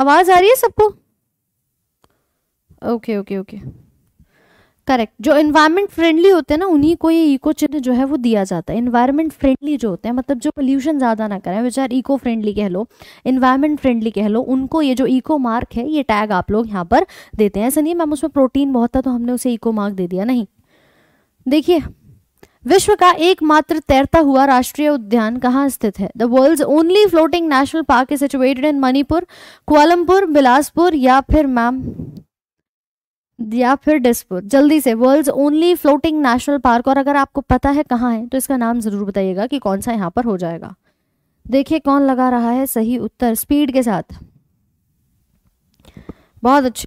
आवाज आ रही है सबको ओके ओके ओके करेक्ट जो इन्वायरमेंट फ्रेंडली होते हैं ना उन्हीं को ये इको चिन्ह जो है वो दिया जाता है इन्वायरमेंट फ्रेंडली जो होते हैं मतलब जो पोल्यूशन ज़्यादा ना करें विचार इको फ्रेंडली कह लो इन्वायरमेंट फ्रेंडली कह लो उनको ये जो इको मार्क है ये टैग आप लोग यहाँ पर देते हैं ऐसा नहीं मैम उसमें प्रोटीन बहुत था तो हमने उसे इको मार्क दे दिया नहीं देखिए विश्व का एकमात्र तैरता हुआ राष्ट्रीय उद्यान कहाँ स्थित है the world only floating national park is situated in Manipur Kuala Lumpur Bilaspur या फिर मैम या फिर डिसपुर जल्दी से world only floating national park और अगर आपको पता है कहाँ है तो इसका नाम ज़रूर बताइएगा कि कौन सा यहाँ पर हो जाएगा देखिए कौन लगा रहा है सही उत्तर स्पीड के साथ बहुत अच्छी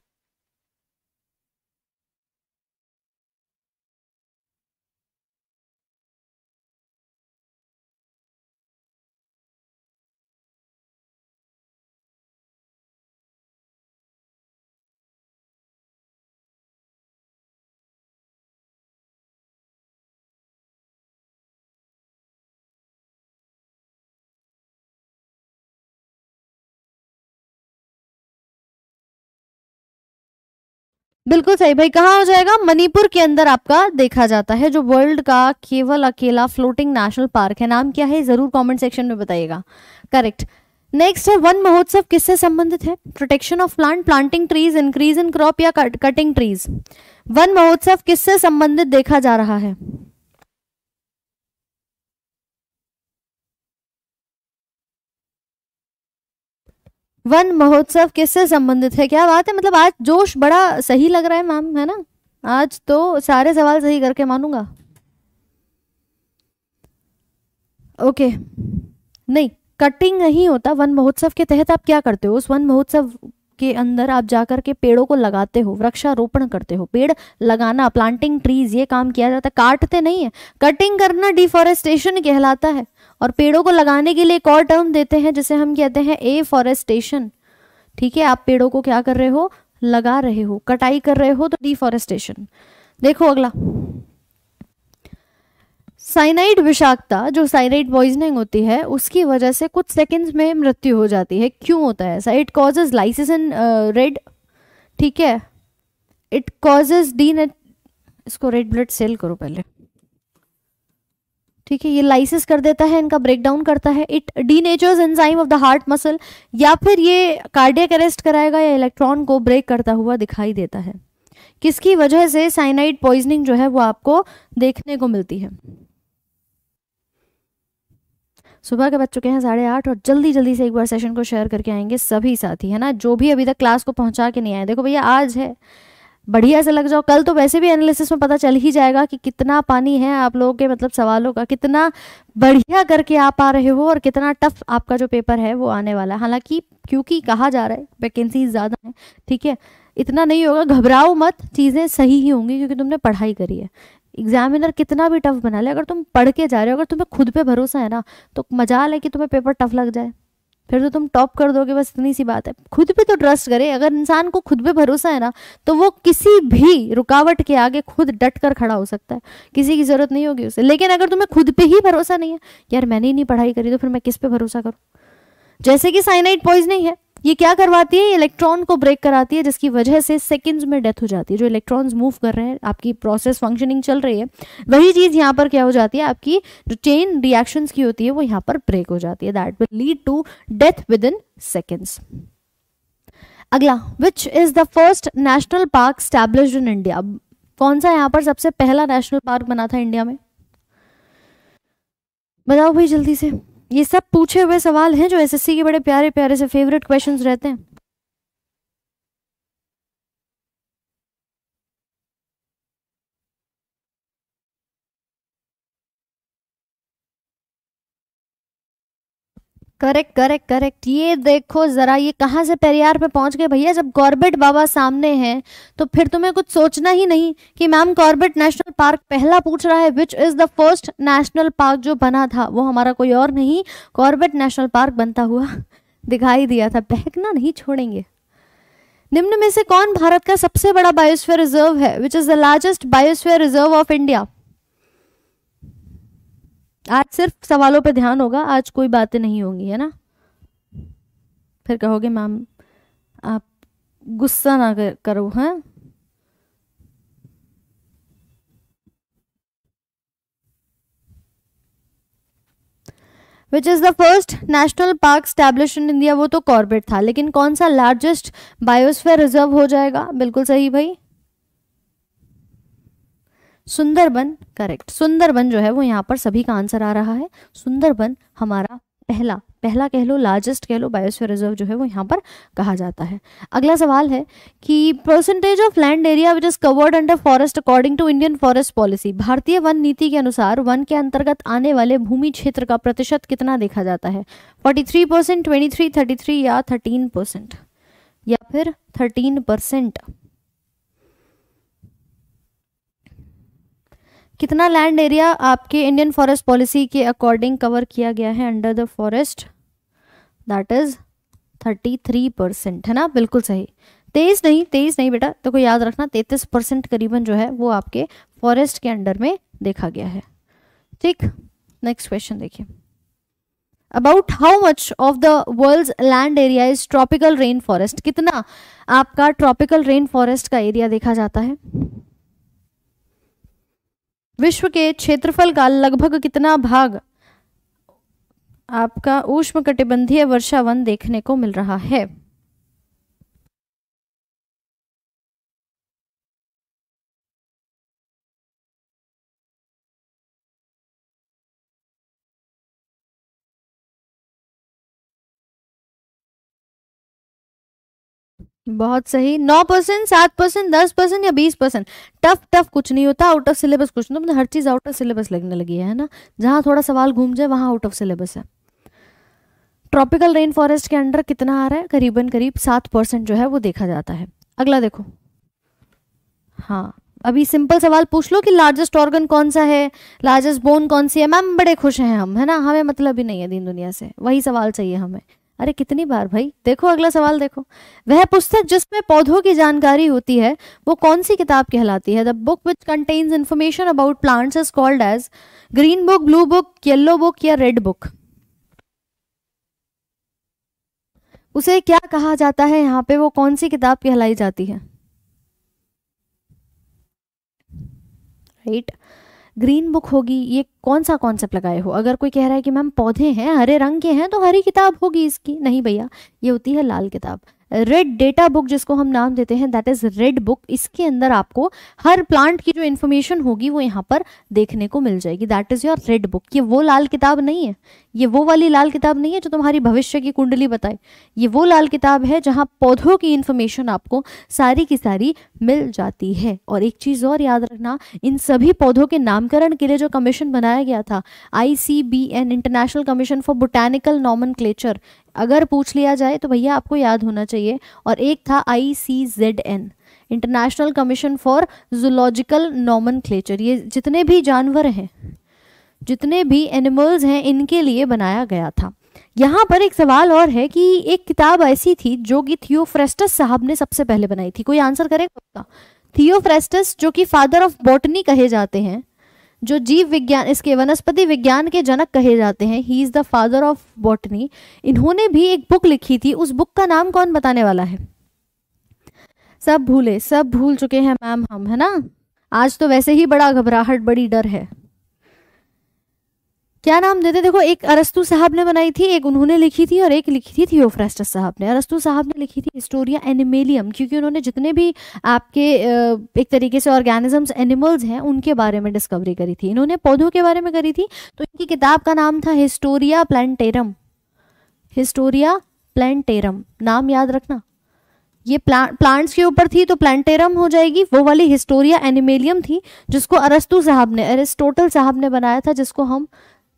बिल्कुल सही भाई कहाँ हो जाएगा मणिपुर के अंदर आपका देखा जाता है जो वर्ल्ड का केवल अकेला फ्लोटिंग नेशनल पार्क है नाम क्या है जरूर कमेंट सेक्शन में बताइएगा करेक्ट नेक्स्ट है वन महोत्सव किससे संबंधित है protection of plant planting trees increase in crop या कटिंग ट्रीज वन महोत्सव किससे संबंधित देखा जा रहा है वन महोत्सव किससे संबंधित है क्या बात है मतलब आज जोश बड़ा सही लग रहा है मैम है ना आज तो सारे सवाल सही करके मानूंगा ओके नहीं कटिंग नहीं होता वन महोत्सव के तहत आप क्या करते हो उस वन महोत्सव के अंदर आप जाकर के पेड़ों को लगाते हो वृक्षारोपण करते हो पेड़ लगाना प्लांटिंग ट्रीज ये काम किया जाता है काटते नहीं है कटिंग करना डिफॉरेस्टेशन कहलाता है और पेड़ों को लगाने के लिए एक और टर्म देते हैं जिसे हम कहते हैं ए फॉरेस्टेशन ठीक है आप पेड़ों को क्या कर रहे हो लगा रहे हो कटाई कर रहे हो तो डिफॉरेस्टेशन देखो अगला साइनाइड विषाक्तता जो साइनाइड पॉइजनिंग होती है उसकी वजह से कुछ सेकंड्स में मृत्यु हो जाती है क्यों होता है ऐसा it causes lysis in red ठीक है इट कॉजेज डी इसको रेड ब्लड सेल करो पहले ठीक है ये लाइसिस कर देता है इनका ब्रेकडाउन करता है it denatures enzyme of the heart muscle या फिर ये कार्डियक अरेस्ट कराएगा या इलेक्ट्रॉन को ब्रेक करता हुआ दिखाई देता है किसकी वजह से साइनाइड पॉइजनिंग जो है वो आपको देखने को मिलती है सुबह के बज चुके हैं साढ़े आठ और जल्दी जल्दी से एक बार सेशन को शेयर करके आएंगे सभी साथी है ना जो भी अभी तक क्लास को पहुंचा के नहीं आए देखो भैया आज है बढ़िया से लग जाओ कल तो वैसे भी एनालिसिस में पता चल ही जाएगा कि कितना पानी है आप लोगों के मतलब सवालों का कितना बढ़िया करके आप आ रहे हो और कितना टफ आपका जो पेपर है वो आने वाला है हालांकि क्योंकि कहा जा रहा है वैकेंसी ज़्यादा है ठीक है इतना नहीं होगा घबराओ मत चीज़ें सही ही होंगी क्योंकि तुमने पढ़ाई करी है एग्जामिनर कितना भी टफ बना ले अगर तुम पढ़ के जा रहे हो अगर तुम्हें खुद पे भरोसा है ना तो मजा आ कि तुम्हें पेपर टफ लग जाए फिर तो तुम टॉप कर दोगे बस इतनी सी बात है खुद पे तो ट्रस्ट करे अगर इंसान को खुद पे भरोसा है ना तो वो किसी भी रुकावट के आगे खुद डट कर खड़ा हो सकता है किसी की ज़रूरत नहीं होगी उसे लेकिन अगर तुम्हें खुद पे ही भरोसा नहीं है यार मैंने ही नहीं पढ़ाई करी तो फिर मैं किस पे भरोसा करूँ जैसे कि साइनाइड पॉइजनिंग है ये क्या करवाती है इलेक्ट्रॉन को ब्रेक कराती है जिसकी वजह से सेकंड्स में डेथ हो जाती है जो इलेक्ट्रॉन्स मूव कर रहे हैं आपकी प्रोसेस फंक्शनिंग चल रही है वही चीज़ यहाँ पर क्या हो जाती है आपकी जो चेन रिएक्शंस की होती है वो यहाँ पर ब्रेक हो जाती है that will lead to death within seconds अगला which is the first national park establish in India कौन सा यहाँ पर सबसे पहला नेशनल पार्क बना था इंडिया में बताओ भाई जल्दी से ये सब पूछे हुए सवाल हैं जो एसएससी के बड़े प्यारे प्यारे से फेवरेट क्वेश्चंस रहते हैं करेक्ट करेक्ट करेक्ट ये देखो ज़रा ये कहाँ से पेरियार पे पहुँच गए भैया जब कॉर्बेट बाबा सामने हैं तो फिर तुम्हें कुछ सोचना ही नहीं कि मैम कॉर्बेट नेशनल पार्क पहला पूछ रहा है which is the first national park जो बना था वो हमारा कोई और नहीं कॉर्बेट नेशनल पार्क बनता हुआ दिखाई दिया था बहकना नहीं छोड़ेंगे निम्न में से कौन भारत का सबसे बड़ा बायोस्फेयर रिजर्व है which is the largest biosphere reserve of India आज सिर्फ सवालों पे ध्यान होगा आज कोई बातें नहीं होंगी है ना फिर कहोगे मैम आप गुस्सा ना कर, करो हैं which is the first national park establish in India वो तो कॉर्बेट था लेकिन कौन सा लार्जेस्ट बायोस्फेयर रिजर्व हो जाएगा बिल्कुल सही भाई सुंदरबन करेक्ट सुंदरबन जो है वो यहाँ पर सभी का आंसर आ रहा है सुंदरबन हमारा पहला पहला कह लो लार्जेस्ट कह लो बायोस्फीयर रिजर्व जो है वो यहाँ पर कहा जाता है अगला सवाल है कि percentage of land area which is covered under forest according to Indian forest policy भारतीय वन नीति के अनुसार वन के अंतर्गत आने वाले भूमि क्षेत्र का प्रतिशत कितना देखा जाता है forty three percent twenty three thirty three या थर्टीन परसेंट या फिर थर्टीन परसेंट कितना लैंड एरिया आपके इंडियन फॉरेस्ट पॉलिसी के अकॉर्डिंग कवर किया गया है under the forest that is thirty three percent है ना बिल्कुल सही तेईस नहीं तेईस नहीं बेटा तो को याद रखना तैतीस परसेंट करीबन जो है वो आपके फॉरेस्ट के अंडर में देखा गया है ठीक नेक्स्ट क्वेश्चन देखिए about how much of the world land area is tropical rain forest कितना आपका ट्रॉपिकल रेन फॉरेस्ट का एरिया देखा जाता है विश्व के क्षेत्रफल का लगभग कितना भाग आपका उष्ण कटिबंधीय वर्षावन देखने को मिल रहा है बहुत सही नौ परसेंट सात परसेंट दस परसेंट या बीस परसेंट टफ टफ कुछ नहीं होता आउट ऑफ सिलेबस कुछ नहीं मतलब हर चीज़ आउट ऑफ सिलेबस लगने लगी है ना जहाँ थोड़ा सवाल घूम जाए वहाँ आउट ऑफ सिलेबस है ट्रॉपिकल रेन फॉरेस्ट के अंडर कितना आ रहा है करीबन करीब सात परसेंट जो है वो देखा जाता है अगला देखो हाँ अभी सिंपल सवाल पूछ लो कि लार्जेस्ट ऑर्गन कौन सा है लार्जेस्ट बोन कौन सी है मैम बड़े खुश हैं हम है ना हमें मतलब ही नहीं है दीन दुनिया से वही सवाल चाहिए हमें अरे कितनी बार भाई देखो अगला सवाल देखो वह पुस्तक जिसमें पौधों की जानकारी होती है वो कौन सी किताब कहलाती है the book which contains information about plants is called as green book blue book yellow book या रेड बुक उसे क्या कहा जाता है यहाँ पे वो कौन सी किताब कहलाई जाती है राइट right? ग्रीन बुक होगी ये कौन सा कॉन्सेप्ट लगाए हो अगर कोई कह रहा है कि मैम पौधे हैं हरे रंग के हैं तो हरी किताब होगी इसकी नहीं भैया ये होती है लाल किताब रेड डेटा बुक जिसको हम नाम देते हैं दैट इज रेड बुक इसके अंदर आपको हर प्लांट की जो इन्फॉर्मेशन होगी वो यहाँ पर देखने को मिल जाएगी that is your red book ये वो लाल किताब नहीं है ये वो वाली लाल किताब नहीं है जो तुम्हारी भविष्य की कुंडली बताए ये वो लाल किताब है जहाँ पौधों की इन्फॉर्मेशन आपको सारी की सारी मिल जाती है और एक चीज़ और याद रखना इन सभी पौधों के नामकरण के लिए जो कमीशन बनाया गया था I international commission for botanical nomen अगर पूछ लिया जाए तो भैया आपको याद होना चाहिए और एक था I C Z N international commission for zoological nomen ये जितने भी जानवर हैं जितने भी एनिमल्स हैं इनके लिए बनाया गया था यहाँ पर एक सवाल और है कि एक किताब ऐसी थी जो कि थियोफ्रेस्टस साहब ने सबसे पहले बनाई थी कोई आंसर करेगा थियोफ्रेस्टस जो कि फादर ऑफ बॉटनी कहे जाते हैं जो जीव विज्ञान इसके वनस्पति विज्ञान के जनक कहे जाते हैं he is the father of botany इन्होंने भी एक बुक लिखी थी उस बुक का नाम कौन बताने वाला है सब भूले सब भूल चुके हैं मैम हम है ना आज तो वैसे ही बड़ा घबराहट बड़ी डर है क्या नाम देते देखो एक अरस्तु साहब ने बनाई थी एक उन्होंने लिखी थी और एक लिखी थी थियोफ्रेस्टस साहब ने अरस्तु साहब ने लिखी थी हिस्टोरिया एनिमेलियम क्योंकि उन्होंने जितने भी आपके एक तरीके से ऑर्गेनिजम्स एनिमल्स हैं उनके बारे में डिस्कवरी करी थी इन्होंने पौधों के बारे में करी थी तो इनकी किताब का नाम था हिस्टोरिया प्लान्टेरम हिस्टोरिया प्लान्टेरम नाम याद रखना ये प्ला, प्लांट्स के ऊपर थी तो प्लांटेरम हो जाएगी वो वाली हिस्टोरिया एनिमेलियम थी जिसको अरस्तु साहब ने अरिस्टोटल साहब ने बनाया था जिसको हम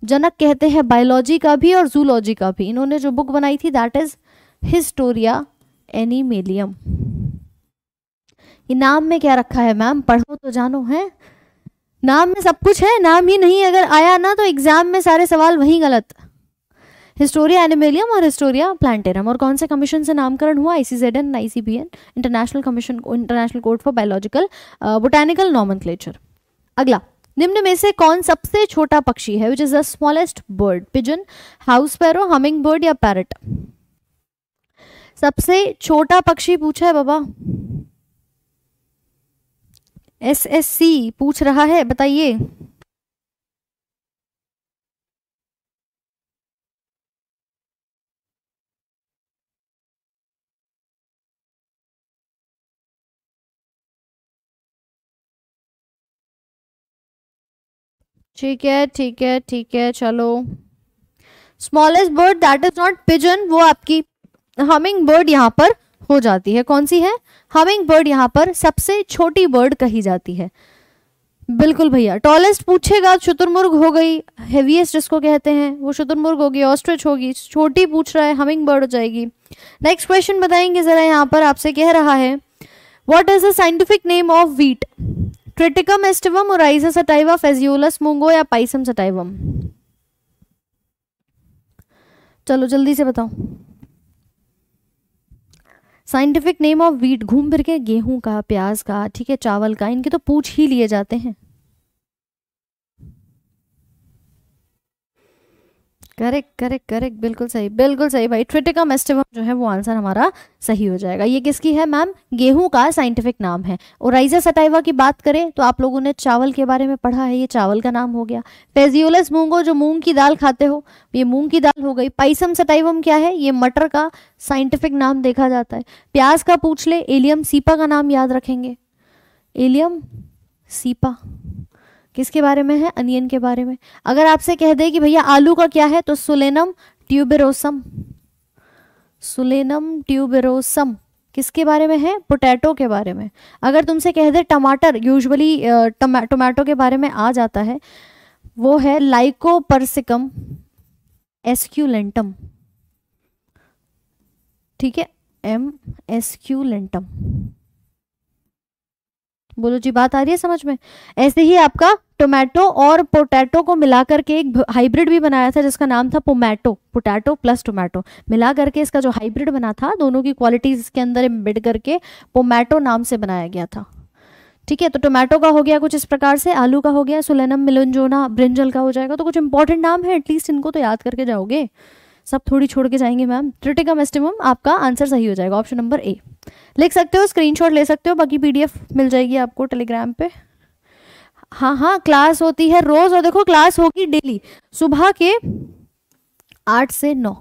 जनक कहते हैं बायोलॉजी का भी और जूलॉजी का भी इन्होंने जो बुक बनाई थी दैट इज हिस्टोरिया एनिमेलियम ये नाम में क्या रखा है मैम पढ़ो तो जानो है नाम में सब कुछ है नाम ही नहीं अगर आया ना तो एग्जाम में सारे सवाल वहीं गलत हिस्टोरिया एनिमेलियम और हिस्टोरिया प्लांटेरम और कौन से कमीशन से नामकरण हुआ ICZ N ICBN B N international commission international court for biological botanical nomen अगला निम्न में से कौन सबसे छोटा पक्षी है which is the smallest bird pigeon house sparrow humming bird या पैरट सबसे छोटा पक्षी पूछा है बाबा एस एस सी पूछ रहा है बताइए ठीक है ठीक है ठीक है चलो smallest bird that is not pigeon वो आपकी हमिंग बर्ड यहाँ पर हो जाती है कौन सी है हमिंग बर्ड यहाँ पर सबसे छोटी बर्ड कही जाती है बिल्कुल भैया टॉलेस्ट पूछेगा शुतुरमुर्ग हो गई हेवीएस्ट जिसको कहते हैं वो शुतुरमुर्ग होगी ऑस्ट्रिच होगी छोटी पूछ रहा है हमिंग बर्ड हो जाएगी नेक्स्ट क्वेश्चन बताएंगे जरा यहाँ पर आपसे कह रहा है what is the scientific name of wheat triticum aestivum और आइसा सटाइवा फेजियोलस मूंगो या पाइसम सटाइवम चलो जल्दी से बताओ साइंटिफिक नेम ऑफ वीट घूम फिर के गेहूं का प्याज का ठीक है चावल का इनके तो पूछ ही लिए जाते हैं करेक्ट करेक्ट करेक्ट बिल्कुल सही बिल्कुल सही भाई ट्रिटिका मेस्टिवम जो है वो आंसर हमारा सही हो जाएगा ये किसकी है मैम गेहूं का साइंटिफिक नाम है और राइजा सटाइवा की बात करें तो आप लोगों ने चावल के बारे में पढ़ा है ये चावल का नाम हो गया पेजियोलस मूंगो जो मूंग की दाल खाते हो ये मूंग की दाल हो गई पाइसम सटाइवम क्या है ये मटर का साइंटिफिक नाम देखा जाता है प्याज का पूछ ले एलियम सीपा का नाम याद रखेंगे एलियम सीपा किसके बारे में है अनियन के बारे में अगर आपसे कह दे कि भैया आलू का क्या है तो सुलेनम ट्यूबेरोसम सुलेनम ट्यूबेरोसम किसके बारे में है पोटैटो के बारे में अगर तुमसे कह दे टमाटर यूजुअली टोमेटो के बारे में आ जाता है वो है लाइकोपर्सिकम एस्क्यूलेंटम ठीक है एम एस्क्यूलेंटम बोलो जी बात आ रही है समझ में ऐसे ही आपका टोमेटो और पोटैटो को मिला करके एक हाइब्रिड भी बनाया था जिसका नाम था पोमैटो पोटैटो प्लस टोमेटो मिला करके इसका जो हाइब्रिड बना था दोनों की क्वालिटीज इसके अंदर एम्बेड करके पोमैटो नाम से बनाया गया था ठीक है तो टोमेटो का हो गया कुछ इस प्रकार से आलू का हो गया सुलेनम मिलोंजोना ब्रिंजल का हो जाएगा तो कुछ इंपॉर्टेंट नाम है एटलीस्ट इनको तो याद करके जाओगे सब थोड़ी छोड़ के जाएंगे मैम ट्रिटिकम एस्टिमम आपका आंसर सही हो जाएगा ऑप्शन नंबर ए लिख सकते हो स्क्रीनशॉट ले सकते हो बाकी पीडीएफ मिल जाएगी आपको टेलीग्राम पे हाँ हाँ क्लास होती है रोज और देखो क्लास होगी डेली सुबह के आठ से नौ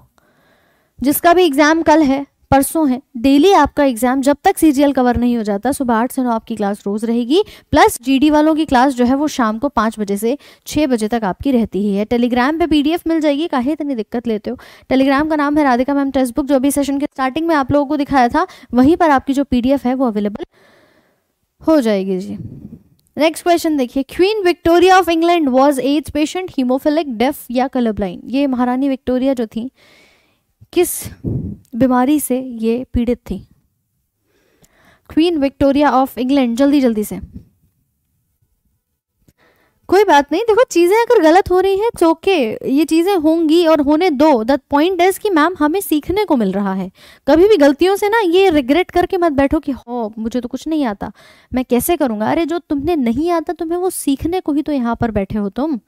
जिसका भी एग्जाम कल है परसों है डेली आपका एग्जाम जब तक सीजीएल कवर नहीं हो जाता सुबह आठ से नौ आपकी क्लास रोज रहेगी प्लस जीडी वालों की क्लास जो है वो शाम को पांच बजे से छह बजे तक आपकी रहती ही है टेलीग्राम पे पीडीएफ मिल जाएगी काहे इतनी दिक्कत लेते हो टेलीग्राम का नाम है राधिका मैम टेक्स्ट बुक जो अभी सेशन के स्टार्टिंग में आप लोगों को दिखाया था वहीं पर आपकी जो पी है वो अवेलेबल हो जाएगी जी नेक्स्ट क्वेश्चन देखिए queen Victoria of England was as patient haemophilic deaf या कलर ब्लाइंड ये महारानी विक्टोरिया जो थी किस बीमारी से ये पीड़ित थी क्वीन विक्टोरिया ऑफ इंग्लैंड जल्दी जल्दी से कोई बात नहीं देखो चीज़ें अगर गलत हो रही हैं तो ओके ये चीज़ें होंगी और होने दो द पॉइंट इज कि मैम हमें सीखने को मिल रहा है कभी भी गलतियों से ना ये रिग्रेट करके मत बैठो कि हो मुझे तो कुछ नहीं आता मैं कैसे करूँगा अरे जो तुमने नहीं आता तुम्हें वो सीखने को ही तो यहाँ पर बैठे हो तुम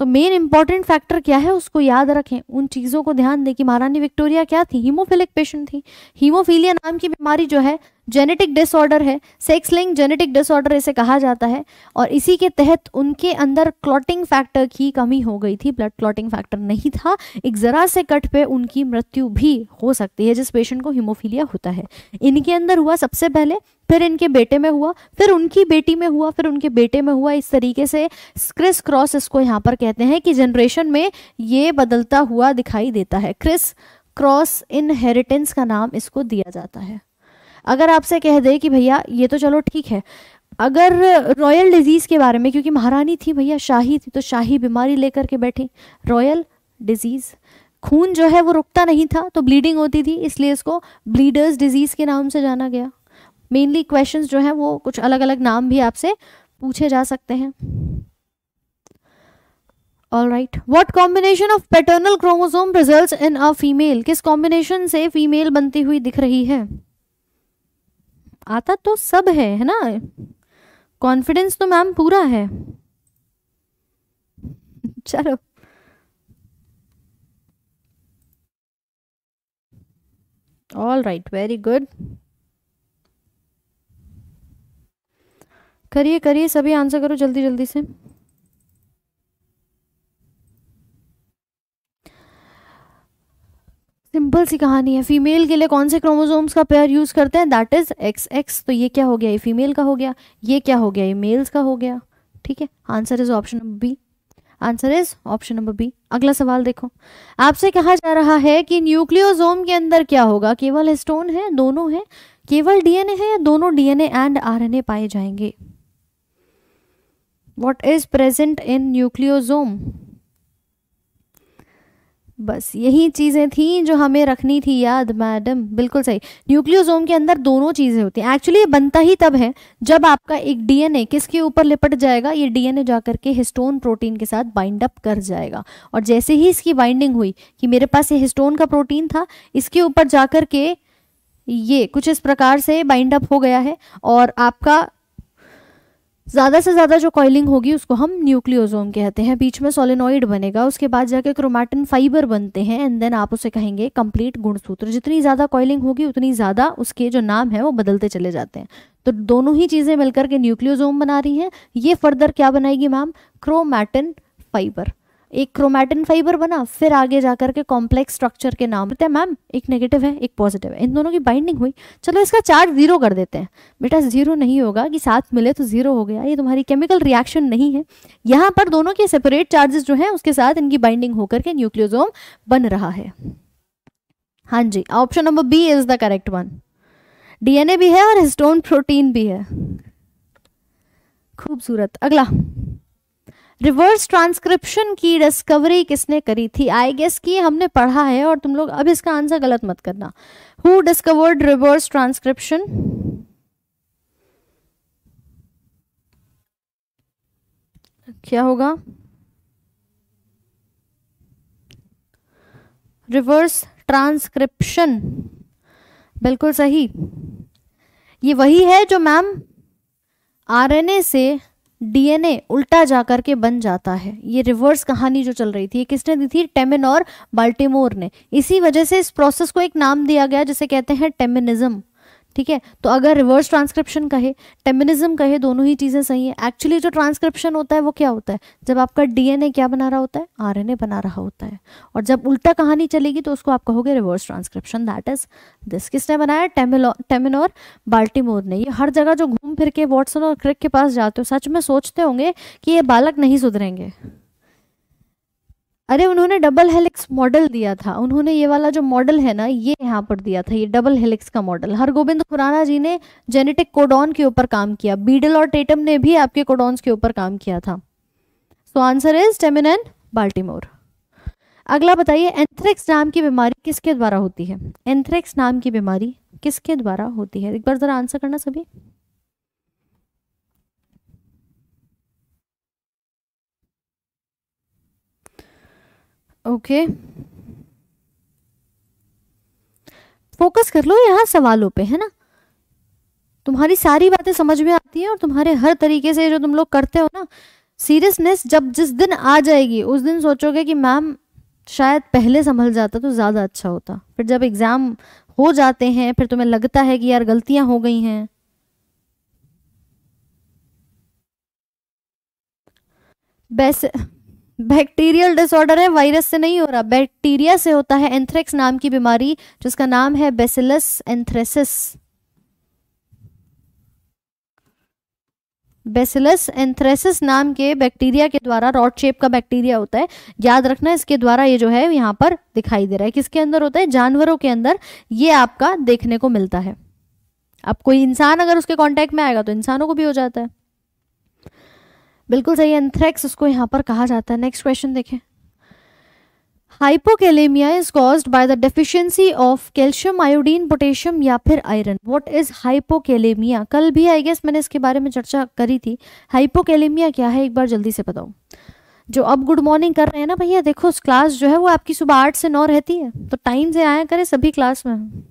तो मेन इंपॉर्टेंट फैक्टर क्या है उसको याद रखें उन चीज़ों को ध्यान दें कि महारानी विक्टोरिया क्या थी हीमोफिलिक पेशेंट थी हीमोफीलिया नाम की बीमारी जो है जेनेटिक डिसऑर्डर है सेक्स लिंग जेनेटिक डिसऑर्डर इसे कहा जाता है और इसी के तहत उनके अंदर क्लॉटिंग फैक्टर की कमी हो गई थी ब्लड क्लॉटिंग फैक्टर नहीं था एक ज़रा से कट पे उनकी मृत्यु भी हो सकती है जिस पेशेंट को हिमोफीलिया होता है इनके अंदर हुआ सबसे पहले फिर इनके बेटे में हुआ फिर उनकी बेटी में हुआ फिर उनके बेटे में हुआ इस तरीके से क्रिस क्रॉस इसको यहाँ पर कहते हैं कि जनरेशन में ये बदलता हुआ दिखाई देता है क्रिस क्रॉस इनहेरिटेंस का नाम इसको दिया जाता है अगर आपसे कह दे कि भैया ये तो चलो ठीक है अगर रॉयल डिजीज़ के बारे में क्योंकि महारानी थी भैया शाही थी तो शाही बीमारी लेकर के बैठी रॉयल डिजीज़ खून जो है वो रुकता नहीं था तो ब्लीडिंग होती थी इसलिए इसको ब्लीडर्स डिजीज़ के नाम से जाना गया मेनली क्वेश्चंस जो है वो कुछ अलग अलग नाम भी आपसे पूछे जा सकते हैं all right what combination of paternal chromosome result in a female किस कॉम्बिनेशन से फीमेल बनती हुई दिख रही है आता तो सब है है ना कॉन्फिडेंस तो मैम पूरा है चलो ऑल राइट वेरी गुड करिए करिए सभी आंसर करो जल्दी जल्दी से सिंपल सी कहानी है फीमेल के लिए कौन से क्रोमोसोम्स का पेयर यूज़ करते हैं दैट इज़ एक्स एक्स तो ये क्या हो गया ये फीमेल का हो गया ये क्या हो गया ये मेल्स का हो गया ठीक है answer is option number B answer is option number B अगला सवाल देखो आपसे कहा जा रहा है कि न्यूक्लियोजोम के अंदर क्या होगा केवल स्टोन है दोनों है केवल डीएनए है या दोनों डीएनए एंड आरएनए पाए जाएंगे what is present in nucleosome बस यही चीज़ें थी जो हमें रखनी थी याद मैडम बिल्कुल सही न्यूक्लियोसोम के अंदर दोनों चीज़ें होती हैं एक्चुअली ये बनता ही तब है जब आपका एक डीएनए किसके ऊपर लिपट जाएगा ये डीएनए जाकर के हिस्टोन प्रोटीन के साथ बाइंड अप कर जाएगा और जैसे ही इसकी बाइंडिंग हुई कि मेरे पास ये हिस्टोन का प्रोटीन था इसके ऊपर जाकर के ये कुछ इस प्रकार से बाइंड अप हो गया है और आपका ज़्यादा से ज़्यादा जो कॉइलिंग होगी उसको हम न्यूक्लियोजोम कहते हैं बीच में सोलिनॉइड बनेगा उसके बाद जाके क्रोमैटिन फाइबर बनते हैं एंड देन आप उसे कहेंगे कंप्लीट गुणसूत्र जितनी ज़्यादा कॉइलिंग होगी उतनी ज़्यादा उसके जो नाम है वो बदलते चले जाते हैं तो दोनों ही चीज़ें मिलकर के न्यूक्लियोजोम बना रही हैं ये फर्दर क्या बनाएगी मैम क्रोमैटिन फाइबर एक क्रोमैटिन फाइबर बना फिर आगे जाकर के कॉम्प्लेक्स स्ट्रक्चर के नाम बताया मैम एक नेगेटिव है एक पॉजिटिव है इन दोनों की बाइंडिंग हुई चलो इसका चार्ज जीरो कर देते हैं बेटा जीरो नहीं होगा कि साथ मिले तो जीरो हो गया ये तुम्हारी केमिकल रिएक्शन नहीं है यहाँ पर दोनों के सेपरेट चार्जेस जो है उसके साथ इनकी बाइंडिंग होकर के न्यूक्लियोजोम बन रहा है हाँ जी option number B is the correct one DNA भी है और हिस्टोन प्रोटीन भी है खूबसूरत अगला रिवर्स ट्रांसक्रिप्शन की डिस्कवरी किसने करी थी आई गेस कि हमने पढ़ा है और तुम लोग अब इसका आंसर गलत मत करना हु डिस्कवर्ड रिवर्स ट्रांसक्रिप्शन क्या होगा रिवर्स ट्रांसक्रिप्शन बिल्कुल सही ये वही है जो मैम आरएनए से डीएनए उल्टा जा करके बन जाता है ये रिवर्स कहानी जो चल रही थी किसने दी थी टेमिन और बाल्टीमोर ने इसी वजह से इस प्रोसेस को एक नाम दिया गया जिसे कहते हैं टेमिनिज्म ठीक है तो अगर रिवर्स ट्रांसक्रिप्शन कहे टेमिनिज्म कहे दोनों ही चीज़ें सही है एक्चुअली जो ट्रांसक्रिप्शन होता है वो क्या होता है जब आपका डीएनए क्या बना रहा होता है आरएनए बना रहा होता है और जब उल्टा कहानी चलेगी तो उसको आप कहोगे reverse transcription that is this किसने बनाया टेमिन और बाल्टीमोर ने ये हर जगह जो घूम फिर के वॉटसन और क्रिक के पास जाते हो सच में सोचते होंगे कि ये बालक नहीं सुधरेंगे अरे उन्होंने डबल हेलिक्स मॉडल दिया था उन्होंने ये वाला जो मॉडल है ना ये यहाँ पर दिया था ये डबल हेलिक्स का मॉडल हरगोबिंद खुराना जी ने जेनेटिक कोडॉन के ऊपर काम किया बीडल और टेटम ने भी आपके कोडॉन्स के ऊपर काम किया था so answer is Temin Baltimore अगला बताइए एंथ्रेक्स नाम की बीमारी किसके द्वारा होती है एंथ्रेक्स नाम की बीमारी किसके द्वारा होती है एक बार ज़रा आंसर करना सभी ओके फोकस कर लो यहाँ सवालों पे है ना तुम्हारी सारी बातें समझ में आती हैं और तुम्हारे हर तरीके से जो तुम लोग करते हो ना सीरियसनेस जब जिस दिन आ जाएगी उस दिन सोचोगे कि मैम शायद पहले संभल जाता तो ज़्यादा अच्छा होता फिर जब एग्ज़ाम हो जाते हैं फिर तुम्हें लगता है कि यार गलतियां हो गई हैं वैसे बैक्टीरियल डिसऑर्डर है वायरस से नहीं हो रहा बैक्टीरिया से होता है एंथ्रेक्स नाम की बीमारी जिसका नाम है बेसिलस एंथ्रेसिस बेसिलस एंथ्रेसिस नाम के बैक्टीरिया के द्वारा रॉड शेप का बैक्टीरिया होता है याद रखना इसके द्वारा ये जो है यहाँ पर दिखाई दे रहा है किसके अंदर होता है जानवरों के अंदर ये आपका देखने को मिलता है अब कोई इंसान अगर उसके कांटेक्ट में आएगा तो इंसानों को भी हो जाता है बिल्कुल सही एंथ्रेक्स उसको यहाँ पर कहा जाता है नेक्स्ट क्वेश्चन देखें hypokalaemia is cause by the deficiency of calcium iodine potassium या फिर आयरन व्हाट इज हाइपोकेलेमिया कल भी आई गेस मैंने इसके बारे में चर्चा करी थी हाइपोकेलेमिया क्या है एक बार जल्दी से बताओ जो अब गुड मॉर्निंग कर रहे हैं ना भैया देखो क्लास जो है वो आपकी सुबह आठ से नौ रहती है तो टाइम से आया करें सभी क्लास में